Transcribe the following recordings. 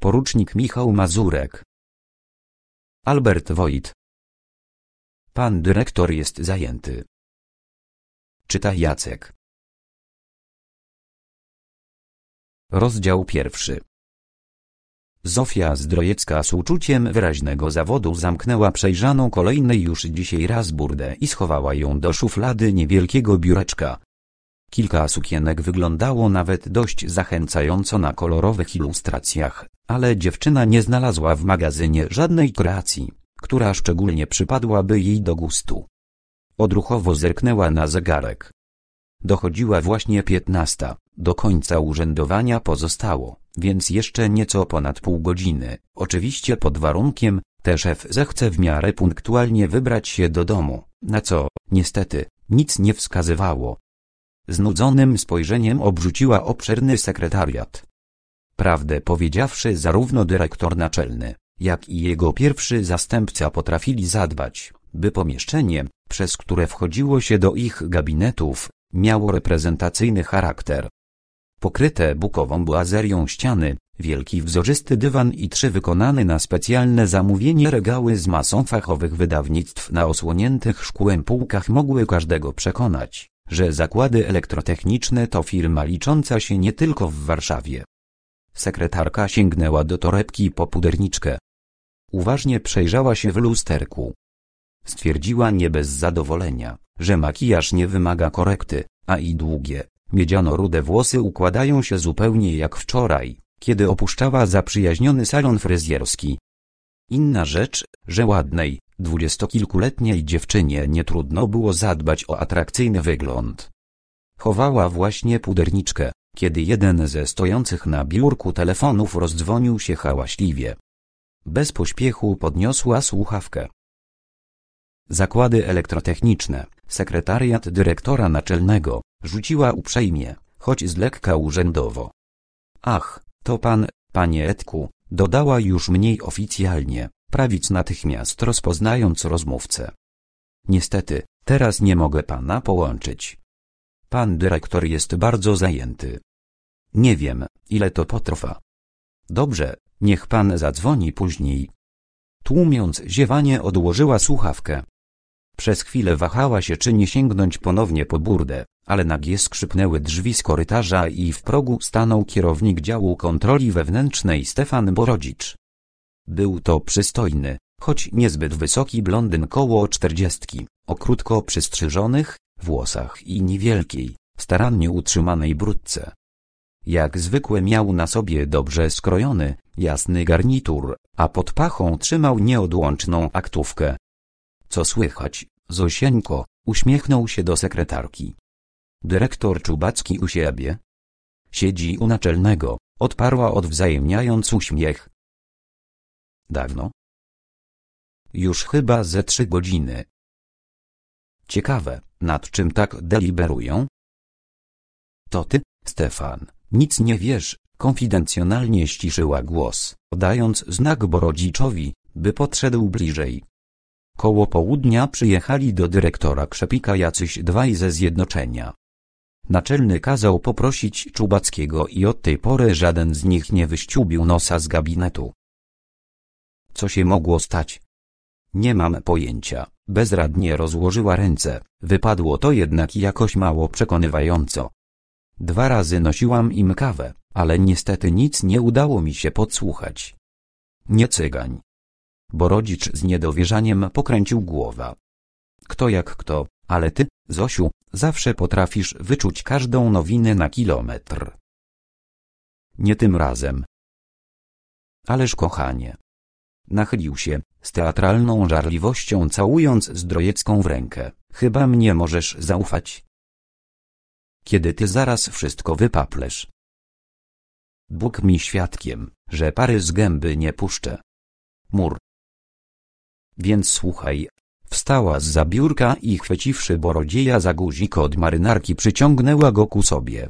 Porucznik Michał Mazurek. Albert Wojt. Pan dyrektor jest zajęty. Czyta Jacek. Rozdział pierwszy. Zofia Zdrojecka z uczuciem wyraźnego zawodu zamknęła przejrzaną kolejny już dzisiaj raz burdę i schowała ją do szuflady niewielkiego biureczka. Kilka sukienek wyglądało nawet dość zachęcająco na kolorowych ilustracjach, ale dziewczyna nie znalazła w magazynie żadnej kreacji, która szczególnie przypadłaby jej do gustu. Odruchowo zerknęła na zegarek. Dochodziła właśnie piętnasta, do końca urzędowania pozostało, więc jeszcze nieco ponad pół godziny, oczywiście pod warunkiem, że szef zechce w miarę punktualnie wybrać się do domu, na co, niestety, nic nie wskazywało, Znudzonym spojrzeniem obrzuciła obszerny sekretariat. Prawdę powiedziawszy zarówno dyrektor naczelny, jak i jego pierwszy zastępca potrafili zadbać, by pomieszczenie, przez które wchodziło się do ich gabinetów, miało reprezentacyjny charakter. Pokryte bukową błazerią ściany, wielki wzorzysty dywan i trzy wykonane na specjalne zamówienie regały z masą fachowych wydawnictw na osłoniętych szkłem półkach mogły każdego przekonać, że zakłady elektrotechniczne to firma licząca się nie tylko w Warszawie. Sekretarka sięgnęła do torebki po puderniczkę. Uważnie przejrzała się w lusterku. Stwierdziła nie bez zadowolenia, że makijaż nie wymaga korekty, a i długie, miedziano-rude włosy układają się zupełnie jak wczoraj, kiedy opuszczała zaprzyjaźniony salon fryzjerski. Inna rzecz, że ładnej, dwudziestokilkuletniej dziewczynie nie trudno było zadbać o atrakcyjny wygląd. Chowała właśnie puderniczkę, kiedy jeden ze stojących na biurku telefonów rozdzwonił się hałaśliwie. Bez pośpiechu podniosła słuchawkę. Zakłady elektrotechniczne, sekretariat dyrektora naczelnego, rzuciła uprzejmie, choć z lekka urzędowo. Ach, to pan, panie Etku. Dodała już mniej oficjalnie, prawic natychmiast rozpoznając rozmówcę. Niestety, teraz nie mogę pana połączyć. Pan dyrektor jest bardzo zajęty. Nie wiem, ile to potrwa. Dobrze, niech pan zadzwoni później. Tłumiąc ziewanie odłożyła słuchawkę. Przez chwilę wahała się czy nie sięgnąć ponownie po burdę, ale nagie skrzypnęły drzwi z korytarza i w progu stanął kierownik działu kontroli wewnętrznej Stefan Borodzicz. Był to przystojny, choć niezbyt wysoki blondyn koło czterdziestki, o krótko przystrzyżonych, włosach i niewielkiej, starannie utrzymanej brudce. Jak zwykle miał na sobie dobrze skrojony, jasny garnitur, a pod pachą trzymał nieodłączną aktówkę. Co słychać, Zosieńko, uśmiechnął się do sekretarki. Dyrektor Czubacki u siebie. Siedzi u naczelnego, odparła odwzajemniając uśmiech. Dawno. Już chyba ze trzy godziny. Ciekawe, nad czym tak deliberują? To ty, Stefan, nic nie wiesz, konfidencjonalnie ściszyła głos, dając znak Borodziczowi, by podszedł bliżej. Koło południa przyjechali do dyrektora Krzepika jacyś dwaj ze zjednoczenia. Naczelny kazał poprosić Czubackiego i od tej pory żaden z nich nie wyściubił nosa z gabinetu. Co się mogło stać? Nie mam pojęcia, bezradnie rozłożyła ręce, wypadło to jednak jakoś mało przekonywająco. Dwa razy nosiłam im kawę, ale niestety nic nie udało mi się podsłuchać. Nie cygań. Borodicz z niedowierzaniem pokręcił głowa. Kto jak kto, ale ty, Zosiu, zawsze potrafisz wyczuć każdą nowinę na kilometr. Nie tym razem. Ależ kochanie. Nachylił się, z teatralną żarliwością całując Zdrojecką w rękę. Chyba mnie możesz zaufać. Kiedy ty zaraz wszystko wypaplesz. Bóg mi świadkiem, że pary z gęby nie puszczę. Mur. Więc słuchaj, Wstała z biurka i chwyciwszy Borodzieja za guzik od marynarki przyciągnęła go ku sobie.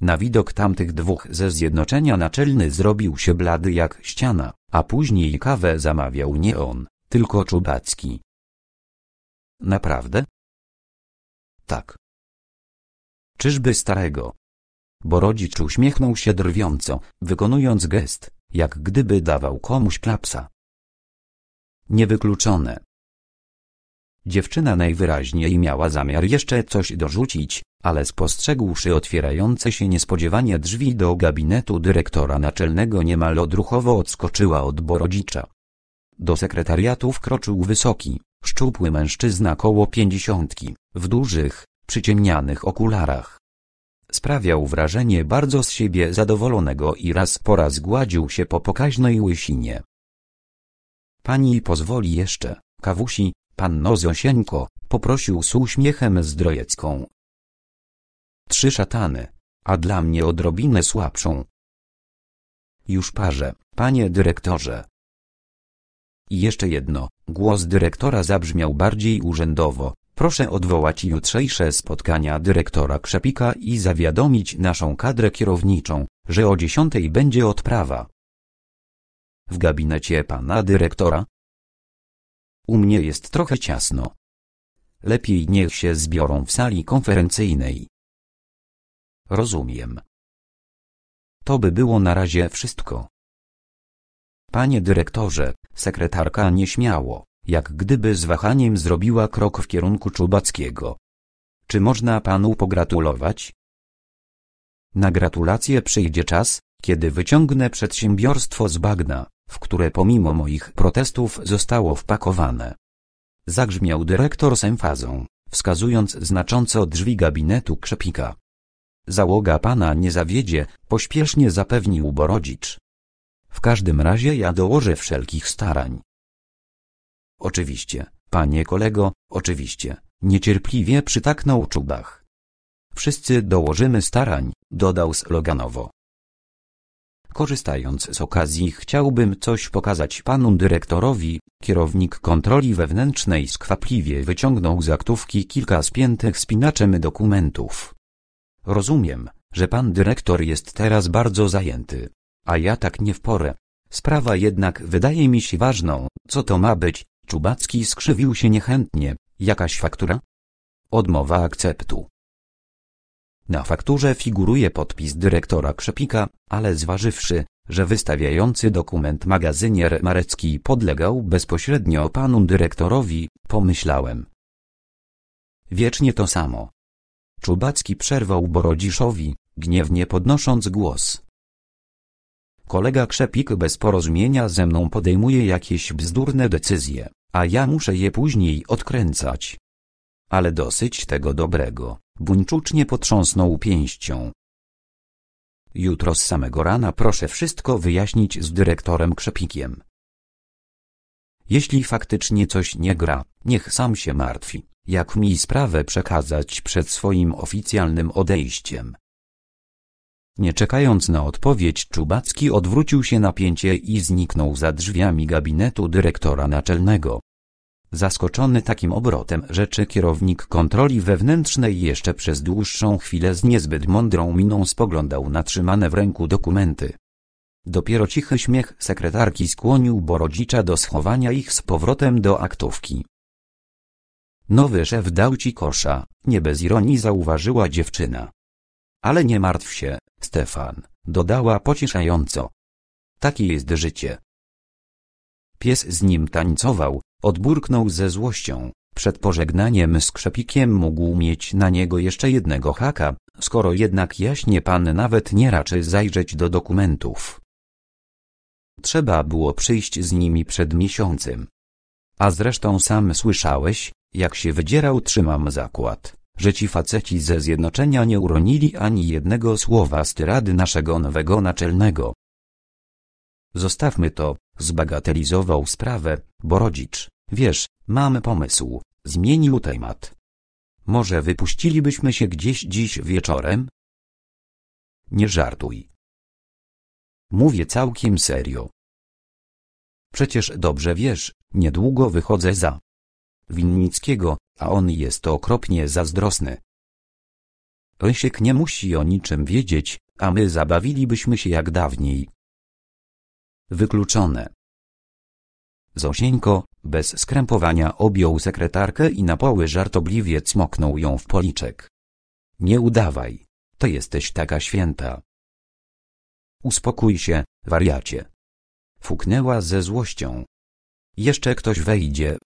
Na widok tamtych dwóch ze zjednoczenia naczelny zrobił się blady jak ściana, a później kawę zamawiał nie on, tylko Czubacki. Naprawdę? Tak. Czyżby starego? Borodzicz uśmiechnął się drwiąco, wykonując gest, jak gdyby dawał komuś klapsa. Niewykluczone. Dziewczyna najwyraźniej miała zamiar jeszcze coś dorzucić, ale spostrzegłszy otwierające się niespodziewanie drzwi do gabinetu dyrektora naczelnego niemal odruchowo odskoczyła od Borodzicza. Do sekretariatu wkroczył wysoki, szczupły mężczyzna koło pięćdziesiątki, w dużych, przyciemnianych okularach. Sprawiał wrażenie bardzo z siebie zadowolonego i raz po raz gładził się po pokaźnej łysinie. Pani pozwoli jeszcze, kawusi, Panno Zosieńko, poprosił z uśmiechem zdrojecką. Trzy szatany, a dla mnie odrobinę słabszą. Już parzę, panie dyrektorze. I jeszcze jedno, głos dyrektora zabrzmiał bardziej urzędowo. Proszę odwołać jutrzejsze spotkania dyrektora Krzepika i zawiadomić naszą kadrę kierowniczą, że o dziesiątej będzie odprawa. W gabinecie pana dyrektora, u mnie jest trochę ciasno. Lepiej niech się zbiorą w sali konferencyjnej. Rozumiem. To by było na razie wszystko. Panie dyrektorze, sekretarka nieśmiało, jak gdyby z wahaniem zrobiła krok w kierunku Czubackiego. Czy można panu pogratulować? Na gratulacje przyjdzie czas, kiedy wyciągnę przedsiębiorstwo z bagna w które pomimo moich protestów zostało wpakowane. Zagrzmiał dyrektor z emfazą, wskazując znacząco drzwi gabinetu Krzepika. Załoga pana nie zawiedzie, pośpiesznie zapewnił Borodzicz. W każdym razie ja dołożę wszelkich starań. Oczywiście, panie kolego, oczywiście, niecierpliwie przytaknął czubach. Wszyscy dołożymy starań, dodał sloganowo. Korzystając z okazji chciałbym coś pokazać panu dyrektorowi. Kierownik kontroli wewnętrznej skwapliwie wyciągnął z aktówki kilka spiętych spinaczem dokumentów. Rozumiem, że pan dyrektor jest teraz bardzo zajęty. A ja tak nie w porę. Sprawa jednak wydaje mi się ważną. Co to ma być? Czubacki skrzywił się niechętnie. Jakaś faktura? Odmowa akceptu. Na fakturze figuruje podpis dyrektora Krzepika, ale zważywszy, że wystawiający dokument magazynier Marecki podlegał bezpośrednio panu dyrektorowi, pomyślałem. Wiecznie to samo. Czubacki przerwał Borodziszowi, gniewnie podnosząc głos. Kolega Krzepik bez porozumienia ze mną podejmuje jakieś bzdurne decyzje, a ja muszę je później odkręcać. Ale dosyć tego dobrego. Buńczucznie potrząsnął pięścią. Jutro z samego rana proszę wszystko wyjaśnić z dyrektorem Krzepikiem. Jeśli faktycznie coś nie gra, niech sam się martwi, jak mi sprawę przekazać przed swoim oficjalnym odejściem. Nie czekając na odpowiedź Czubacki odwrócił się na pięcie i zniknął za drzwiami gabinetu dyrektora naczelnego. Zaskoczony takim obrotem rzeczy kierownik kontroli wewnętrznej jeszcze przez dłuższą chwilę z niezbyt mądrą miną spoglądał na trzymane w ręku dokumenty. Dopiero cichy śmiech sekretarki skłonił Borodzicza do schowania ich z powrotem do aktówki. Nowy szef dał ci kosza, nie bez ironii zauważyła dziewczyna. Ale nie martw się, Stefan, dodała pocieszająco. Takie jest życie. Pies z nim tańcował, Odburknął ze złością, przed pożegnaniem z krzepikiem mógł mieć na niego jeszcze jednego haka, skoro jednak jaśnie pan nawet nie raczy zajrzeć do dokumentów. Trzeba było przyjść z nimi przed miesiącem. A zresztą sam słyszałeś, jak się wydzierał trzymam zakład, że ci faceci ze Zjednoczenia nie uronili ani jednego słowa z tyrady naszego nowego naczelnego. Zostawmy to, zbagatelizował sprawę, Borodzicz, wiesz, mamy pomysł, zmienił temat. Może wypuścilibyśmy się gdzieś dziś wieczorem? Nie żartuj. Mówię całkiem serio. Przecież dobrze wiesz, niedługo wychodzę za Winnickiego, a on jest okropnie zazdrosny. Rysiek nie musi o niczym wiedzieć, a my zabawilibyśmy się jak dawniej. Wykluczone. Zosieńko, bez skrępowania objął sekretarkę i na poły żartobliwie cmoknął ją w policzek. Nie udawaj, to jesteś taka święta. Uspokój się, wariacie. Fuknęła ze złością. Jeszcze ktoś wejdzie.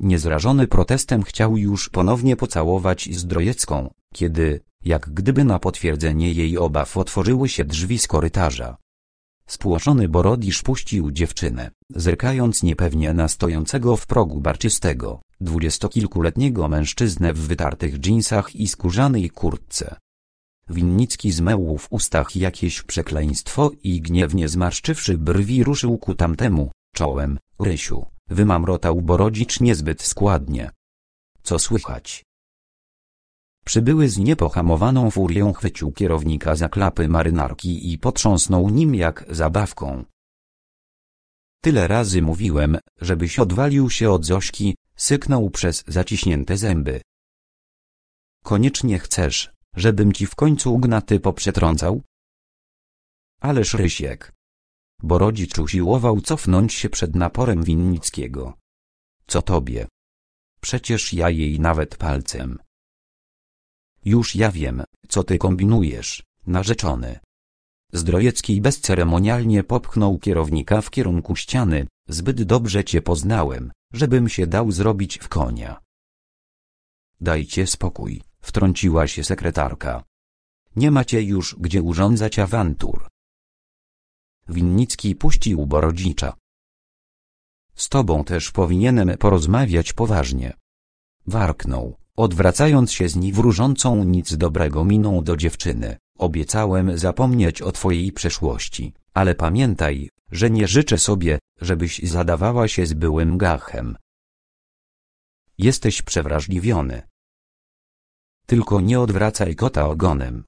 Niezrażony protestem chciał już ponownie pocałować Zdrojecką, kiedy, jak gdyby na potwierdzenie jej obaw otworzyły się drzwi z korytarza. Spłoszony Borodisz puścił dziewczynę, zerkając niepewnie na stojącego w progu barczystego, dwudziestokilkuletniego mężczyznę w wytartych dżinsach i skórzanej kurtce. Winnicki zmełł w ustach jakieś przekleństwo i gniewnie zmarszczywszy brwi ruszył ku tamtemu, czołem, Rysiu, wymamrotał Borodzicz niezbyt składnie. Co słychać? przybyły z niepohamowaną furią chwycił kierownika za klapy marynarki i potrząsnął nim jak zabawką. Tyle razy mówiłem, żebyś odwalił się od Zośki, syknął przez zaciśnięte zęby. Koniecznie chcesz, żebym ci w końcu gnaty poprzetrącał? Ależ Rysiek. Borodzicz usiłował cofnąć się przed naporem Winnickiego. Co tobie? Przecież ja jej nawet palcem już ja wiem, co ty kombinujesz, narzeczony. Zdrojecki bezceremonialnie popchnął kierownika w kierunku ściany, zbyt dobrze cię poznałem, żebym się dał zrobić w konia. Dajcie spokój, wtrąciła się sekretarka. Nie macie już gdzie urządzać awantur. Winnicki puścił Borodzicza. Z tobą też powinienem porozmawiać poważnie. Warknął, Odwracając się z wróżącą nic dobrego miną do dziewczyny, obiecałem zapomnieć o twojej przeszłości, ale pamiętaj, że nie życzę sobie, żebyś zadawała się z byłym gachem. Jesteś przewrażliwiony. Tylko nie odwracaj kota ogonem.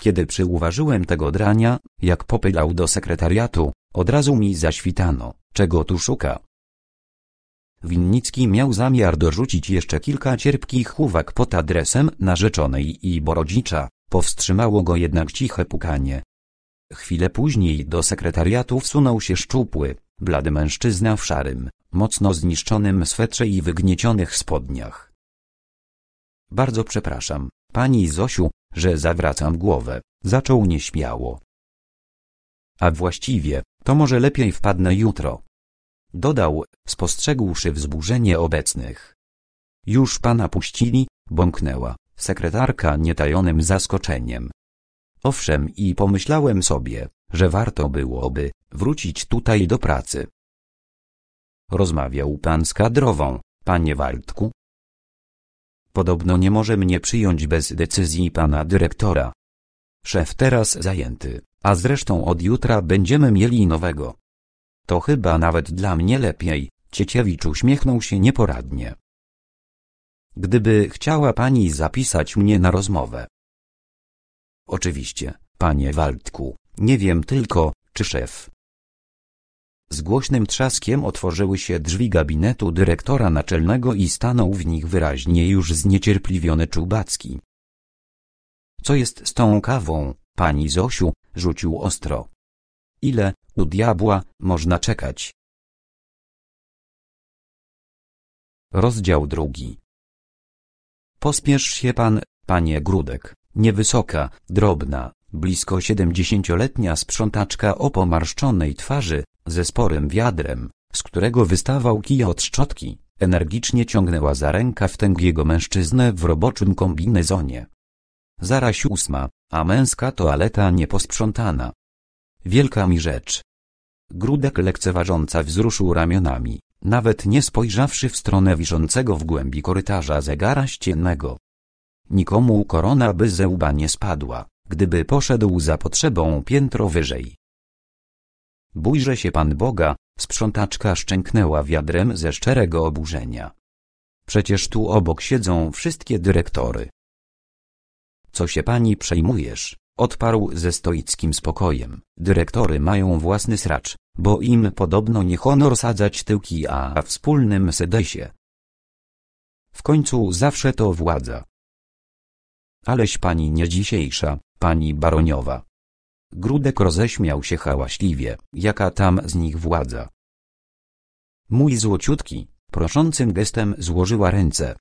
Kiedy przyuważyłem tego drania, jak popylał do sekretariatu, od razu mi zaświtano, czego tu szuka. Winnicki miał zamiar dorzucić jeszcze kilka cierpkich uwag pod adresem narzeczonej i Borodzicza, powstrzymało go jednak ciche pukanie. Chwilę później do sekretariatu wsunął się szczupły, blady mężczyzna w szarym, mocno zniszczonym swetrze i wygniecionych spodniach. Bardzo przepraszam, pani Zosiu, że zawracam głowę, zaczął nieśmiało. A właściwie, to może lepiej wpadnę jutro. Dodał, spostrzegłszy wzburzenie obecnych. Już pana puścili, bąknęła, sekretarka nietajonym zaskoczeniem. Owszem i pomyślałem sobie, że warto byłoby wrócić tutaj do pracy. Rozmawiał pan z kadrową, panie Waldku? Podobno nie może mnie przyjąć bez decyzji pana dyrektora. Szef teraz zajęty, a zresztą od jutra będziemy mieli nowego. To chyba nawet dla mnie lepiej, Cieciewicz uśmiechnął się nieporadnie. Gdyby chciała pani zapisać mnie na rozmowę. Oczywiście, panie Waldku, nie wiem tylko, czy szef. Z głośnym trzaskiem otworzyły się drzwi gabinetu dyrektora naczelnego i stanął w nich wyraźnie już zniecierpliwiony Czubacki. Co jest z tą kawą, pani Zosiu? rzucił ostro. Ile, u diabła, można czekać? Rozdział drugi. Pospiesz się pan, panie Grudek, niewysoka, drobna, blisko siedemdziesięcioletnia sprzątaczka o pomarszczonej twarzy, ze sporym wiadrem, z którego wystawał kij od szczotki, energicznie ciągnęła za rękaw tęgiego mężczyznę w roboczym kombinezonie. Zaraz ósma, a męska toaleta nieposprzątana. Wielka mi rzecz. Grudek lekceważąca wzruszył ramionami, nawet nie spojrzawszy w stronę wiszącego w głębi korytarza zegara ściennego. Nikomu korona by ze łba nie spadła, gdyby poszedł za potrzebą piętro wyżej. Bójże się Pan Boga, sprzątaczka szczęknęła wiadrem ze szczerego oburzenia. Przecież tu obok siedzą wszystkie dyrektory. Co się pani przejmujesz? Odparł ze stoickim spokojem. Dyrektory mają własny sracz, bo im podobno nie honor sadzać tyłki a wspólnym sedesie. W końcu zawsze to władza. Aleś pani nie dzisiejsza, pani baroniowa. Grudek roześmiał się hałaśliwie, jaka tam z nich władza. Mój złociutki, proszącym gestem złożyła ręce.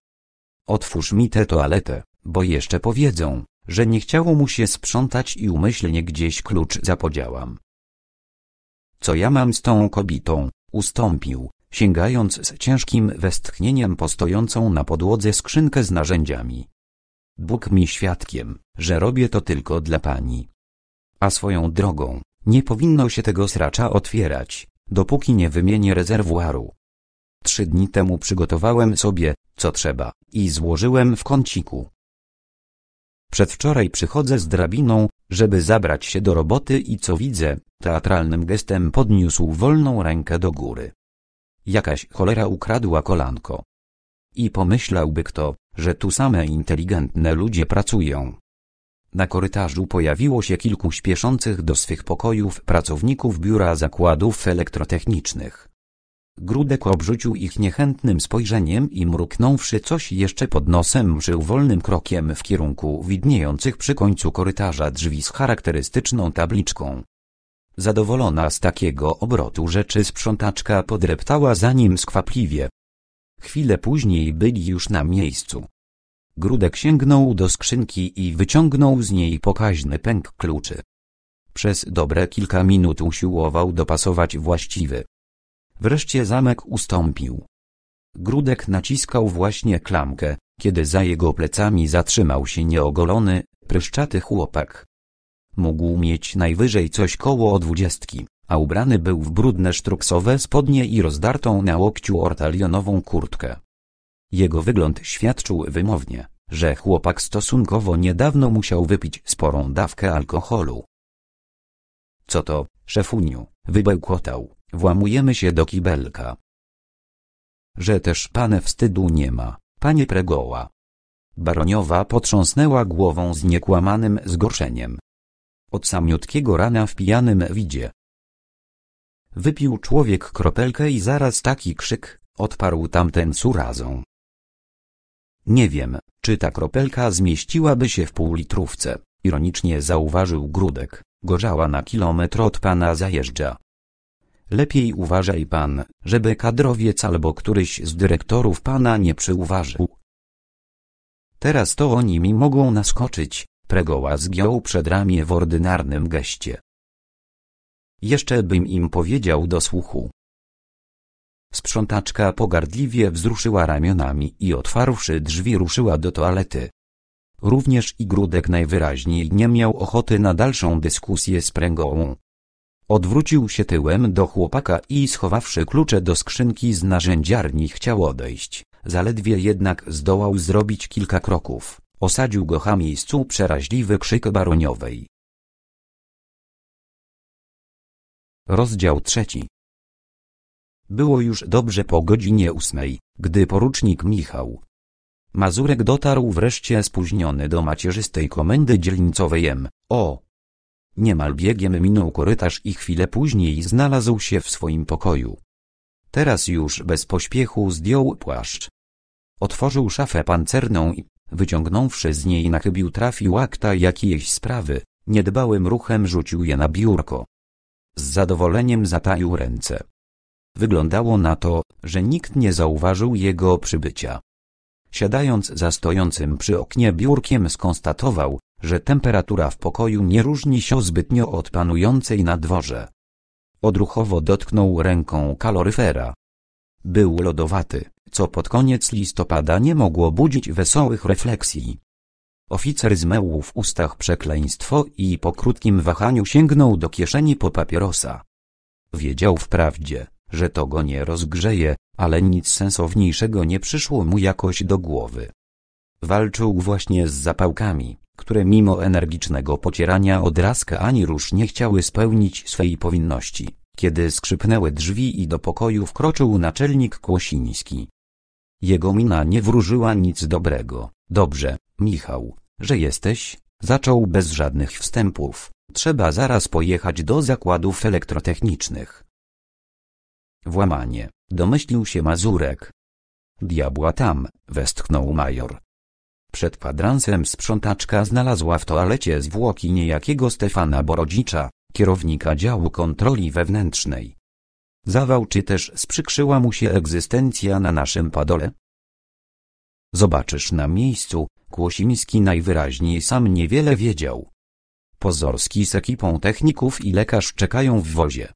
Otwórz mi tę toaletę, bo jeszcze powiedzą, że nie chciało mu się sprzątać i umyślnie gdzieś klucz zapodziałam. Co ja mam z tą kobietą? Ustąpił, sięgając z ciężkim westchnieniem po stojącą na podłodze skrzynkę z narzędziami. Bóg mi świadkiem, że robię to tylko dla pani. A swoją drogą, nie powinno się tego sracza otwierać, dopóki nie wymienię rezerwuaru. Trzy dni temu przygotowałem sobie, co trzeba, i złożyłem w kąciku. Przedwczoraj przychodzę z drabiną, żeby zabrać się do roboty i co widzę, teatralnym gestem podniósł wolną rękę do góry. Jakaś cholera ukradła kolanko. I pomyślałby kto, że tu same inteligentne ludzie pracują. Na korytarzu pojawiło się kilku śpieszących do swych pokojów pracowników biura zakładów elektrotechnicznych. Grudek obrzucił ich niechętnym spojrzeniem i mruknąwszy coś jeszcze pod nosem szył wolnym krokiem w kierunku widniejących przy końcu korytarza drzwi z charakterystyczną tabliczką. Zadowolona z takiego obrotu rzeczy sprzątaczka podreptała za nim skwapliwie. Chwilę później byli już na miejscu. Grudek sięgnął do skrzynki i wyciągnął z niej pokaźny pęk kluczy. Przez dobre kilka minut usiłował dopasować właściwy. Wreszcie zamek ustąpił. Grudek naciskał właśnie klamkę, kiedy za jego plecami zatrzymał się nieogolony, pryszczaty chłopak. Mógł mieć najwyżej coś koło dwudziestki, a ubrany był w brudne sztruksowe spodnie i rozdartą na łokciu ortalionową kurtkę. Jego wygląd świadczył wymownie, że chłopak stosunkowo niedawno musiał wypić sporą dawkę alkoholu. Co to, szefuniu, wybełkotał. Włamujemy się do kibelka. Że też pane wstydu nie ma, panie Pregoła. Baroniowa potrząsnęła głową z niekłamanym zgorszeniem. Od samiutkiego rana w pijanym widzie. Wypił człowiek kropelkę i zaraz taki krzyk, odparł tamten surazą. Nie wiem, czy ta kropelka zmieściłaby się w litrówce, ironicznie zauważył Grudek, gorzała na kilometr od pana zajeżdża. Lepiej uważaj pan, żeby kadrowiec albo któryś z dyrektorów pana nie przyuważył. Teraz to oni mi mogą naskoczyć, Pregoła zgiął przed ramię w ordynarnym geście. Jeszcze bym im powiedział do słuchu. Sprzątaczka pogardliwie wzruszyła ramionami i otwarłszy drzwi ruszyła do toalety. Również i Grudek najwyraźniej nie miał ochoty na dalszą dyskusję z pręgołą. Odwrócił się tyłem do chłopaka i schowawszy klucze do skrzynki z narzędziarni chciał odejść, zaledwie jednak zdołał zrobić kilka kroków. Osadził go ha miejscu przeraźliwy krzyk baroniowej. Rozdział trzeci Było już dobrze po godzinie ósmej, gdy porucznik Michał Mazurek dotarł wreszcie spóźniony do macierzystej komendy dzielnicowej M. O. Niemal biegiem minął korytarz i chwilę później znalazł się w swoim pokoju. Teraz już bez pośpiechu zdjął płaszcz. Otworzył szafę pancerną i, wyciągnąwszy z niej na chybił trafił akta jakiejś sprawy, niedbałym ruchem rzucił je na biurko. Z zadowoleniem zataił ręce. Wyglądało na to, że nikt nie zauważył jego przybycia. Siadając za stojącym przy oknie biurkiem skonstatował, że temperatura w pokoju nie różni się zbytnio od panującej na dworze. Odruchowo dotknął ręką kaloryfera. Był lodowaty, co pod koniec listopada nie mogło budzić wesołych refleksji. Oficer zmełł w ustach przekleństwo i po krótkim wahaniu sięgnął do kieszeni po papierosa. Wiedział wprawdzie, że to go nie rozgrzeje, ale nic sensowniejszego nie przyszło mu jakoś do głowy. Walczył właśnie z zapałkami, które mimo energicznego pocierania odraska ani róż nie chciały spełnić swej powinności. Kiedy skrzypnęły drzwi i do pokoju wkroczył naczelnik Kłosiński. Jego mina nie wróżyła nic dobrego. Dobrze, Michał, że jesteś, zaczął bez żadnych wstępów. Trzeba zaraz pojechać do zakładów elektrotechnicznych. Włamanie, domyślił się Mazurek. Diabła tam, westchnął major. Przed kwadransem sprzątaczka znalazła w toalecie zwłoki niejakiego Stefana Borodzicza, kierownika działu kontroli wewnętrznej. Zawał czy też sprzykrzyła mu się egzystencja na naszym padole? Zobaczysz na miejscu, Kłosiński najwyraźniej sam niewiele wiedział. Pozorski z ekipą techników i lekarz czekają w wozie.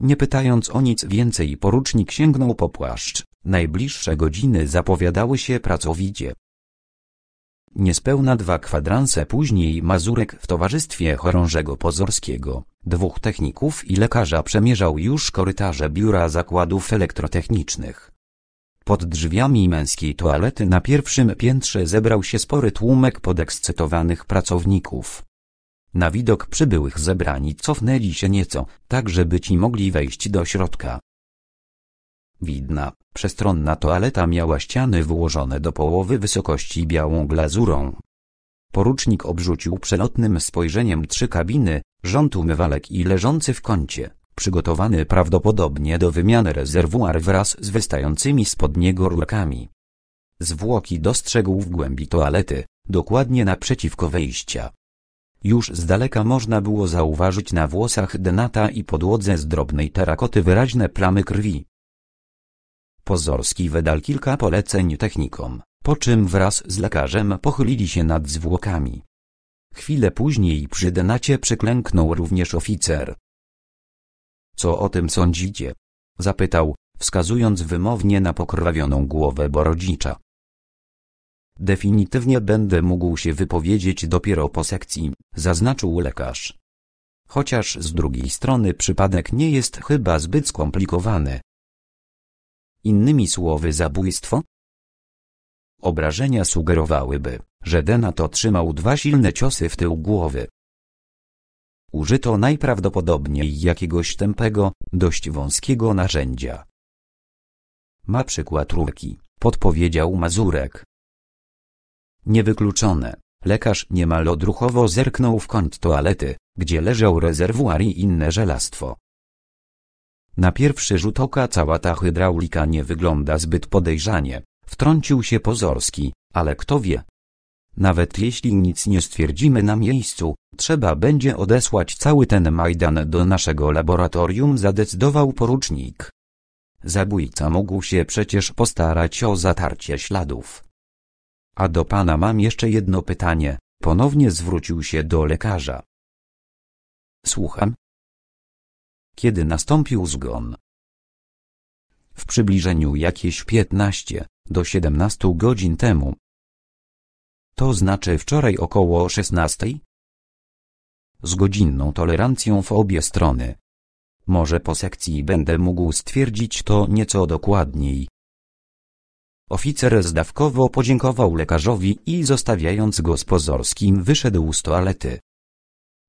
Nie pytając o nic więcej porucznik sięgnął po płaszcz, najbliższe godziny zapowiadały się pracowicie. Niespełna dwa kwadranse później Mazurek w towarzystwie chorążego Pozorskiego, dwóch techników i lekarza przemierzał już korytarze biura zakładów elektrotechnicznych. Pod drzwiami męskiej toalety na pierwszym piętrze zebrał się spory tłumek podekscytowanych pracowników. Na widok przybyłych zebrani cofnęli się nieco, tak żeby ci mogli wejść do środka. Widna, przestronna toaleta miała ściany wyłożone do połowy wysokości białą glazurą. Porucznik obrzucił przelotnym spojrzeniem trzy kabiny, rząd umywalek i leżący w kącie, przygotowany prawdopodobnie do wymiany rezerwuar wraz z wystającymi spod niego rurkami. Zwłoki dostrzegł w głębi toalety, dokładnie naprzeciwko wejścia. Już z daleka można było zauważyć na włosach Denata i podłodze z drobnej terakoty wyraźne plamy krwi. Pozorski wydał kilka poleceń technikom, po czym wraz z lekarzem pochylili się nad zwłokami. Chwilę później przy denacie przyklęknął również oficer. Co o tym sądzicie? Zapytał, wskazując wymownie na pokrwawioną głowę Borodzicza. Definitywnie będę mógł się wypowiedzieć dopiero po sekcji, zaznaczył lekarz. Chociaż z drugiej strony przypadek nie jest chyba zbyt skomplikowany, Innymi słowy zabójstwo? Obrażenia sugerowałyby, że Denat otrzymał dwa silne ciosy w tył głowy. Użyto najprawdopodobniej jakiegoś tępego, dość wąskiego narzędzia. Ma przykład rurki, podpowiedział Mazurek. Niewykluczone. Lekarz niemal odruchowo zerknął w kąt toalety, gdzie leżał rezerwuar i inne żelastwo. Na pierwszy rzut oka cała ta hydraulika nie wygląda zbyt podejrzanie, wtrącił się Pozorski, ale kto wie. Nawet jeśli nic nie stwierdzimy na miejscu, trzeba będzie odesłać cały ten Majdan do naszego laboratorium zadecydował porucznik. Zabójca mógł się przecież postarać o zatarcie śladów. A do pana mam jeszcze jedno pytanie, ponownie zwrócił się do lekarza. Słucham kiedy nastąpił zgon. W przybliżeniu jakieś 15 do 17 godzin temu. To znaczy wczoraj około 16? Z godzinną tolerancją w obie strony. Może po sekcji będę mógł stwierdzić to nieco dokładniej. Oficer zdawkowo podziękował lekarzowi i zostawiając go z pozorskim wyszedł z toalety.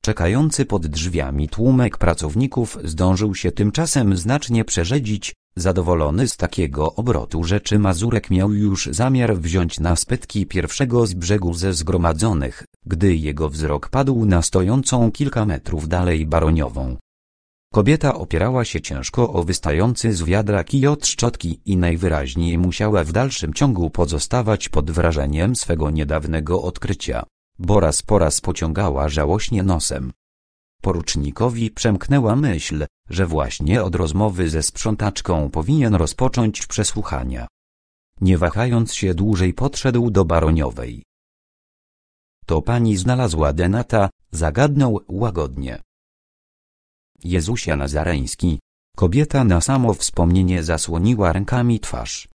Czekający pod drzwiami tłumek pracowników zdążył się tymczasem znacznie przerzedzić, zadowolony z takiego obrotu rzeczy Mazurek miał już zamiar wziąć na spytki pierwszego z brzegu ze zgromadzonych, gdy jego wzrok padł na stojącą kilka metrów dalej baroniową. Kobieta opierała się ciężko o wystający z wiadra kij od szczotki i najwyraźniej musiała w dalszym ciągu pozostawać pod wrażeniem swego niedawnego odkrycia bo raz po raz pociągała żałośnie nosem. Porucznikowi przemknęła myśl, że właśnie od rozmowy ze sprzątaczką powinien rozpocząć przesłuchania. Nie wahając się dłużej podszedł do baroniowej. To pani znalazła Denata, zagadnął łagodnie. Jezusia Nazareński, kobieta na samo wspomnienie zasłoniła rękami twarz.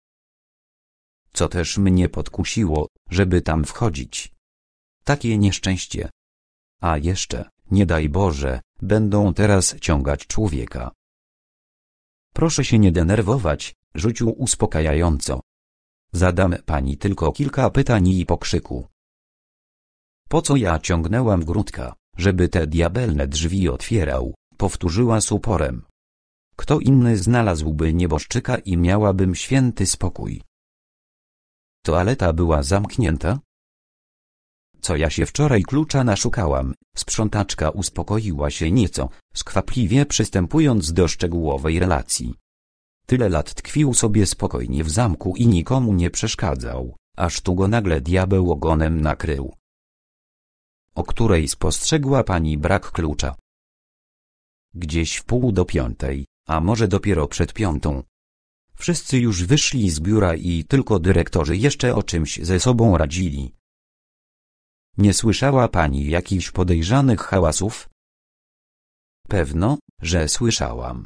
Co też mnie podkusiło, żeby tam wchodzić takie nieszczęście. A jeszcze, nie daj Boże, będą teraz ciągać człowieka. Proszę się nie denerwować, rzucił uspokajająco. Zadam pani tylko kilka pytań i pokrzyku. Po co ja ciągnęłam grudka, żeby te diabelne drzwi otwierał, powtórzyła z uporem. Kto inny znalazłby nieboszczyka i miałabym święty spokój. Toaleta była zamknięta, co ja się wczoraj klucza naszukałam, sprzątaczka uspokoiła się nieco, skwapliwie przystępując do szczegółowej relacji. Tyle lat tkwił sobie spokojnie w zamku i nikomu nie przeszkadzał, aż tu go nagle diabeł ogonem nakrył. O której spostrzegła pani brak klucza? Gdzieś w pół do piątej, a może dopiero przed piątą. Wszyscy już wyszli z biura i tylko dyrektorzy jeszcze o czymś ze sobą radzili. Nie słyszała pani jakichś podejrzanych hałasów? Pewno, że słyszałam.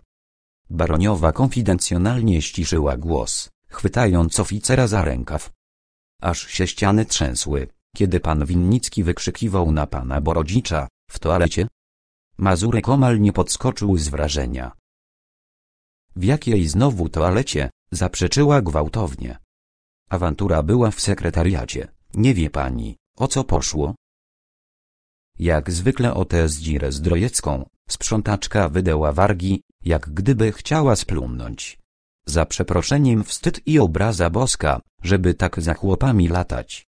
Baroniowa konfidencjonalnie ściszyła głos, chwytając oficera za rękaw. Aż się ściany trzęsły, kiedy pan Winnicki wykrzykiwał na pana Borodzicza, w toalecie? Mazurek omal nie podskoczył z wrażenia. W jakiej znowu toalecie, zaprzeczyła gwałtownie. Awantura była w sekretariacie, nie wie pani. O co poszło? Jak zwykle o tę zdzirę zdrojecką, sprzątaczka wydała wargi, jak gdyby chciała splumnąć. Za przeproszeniem wstyd i obraza boska, żeby tak za chłopami latać.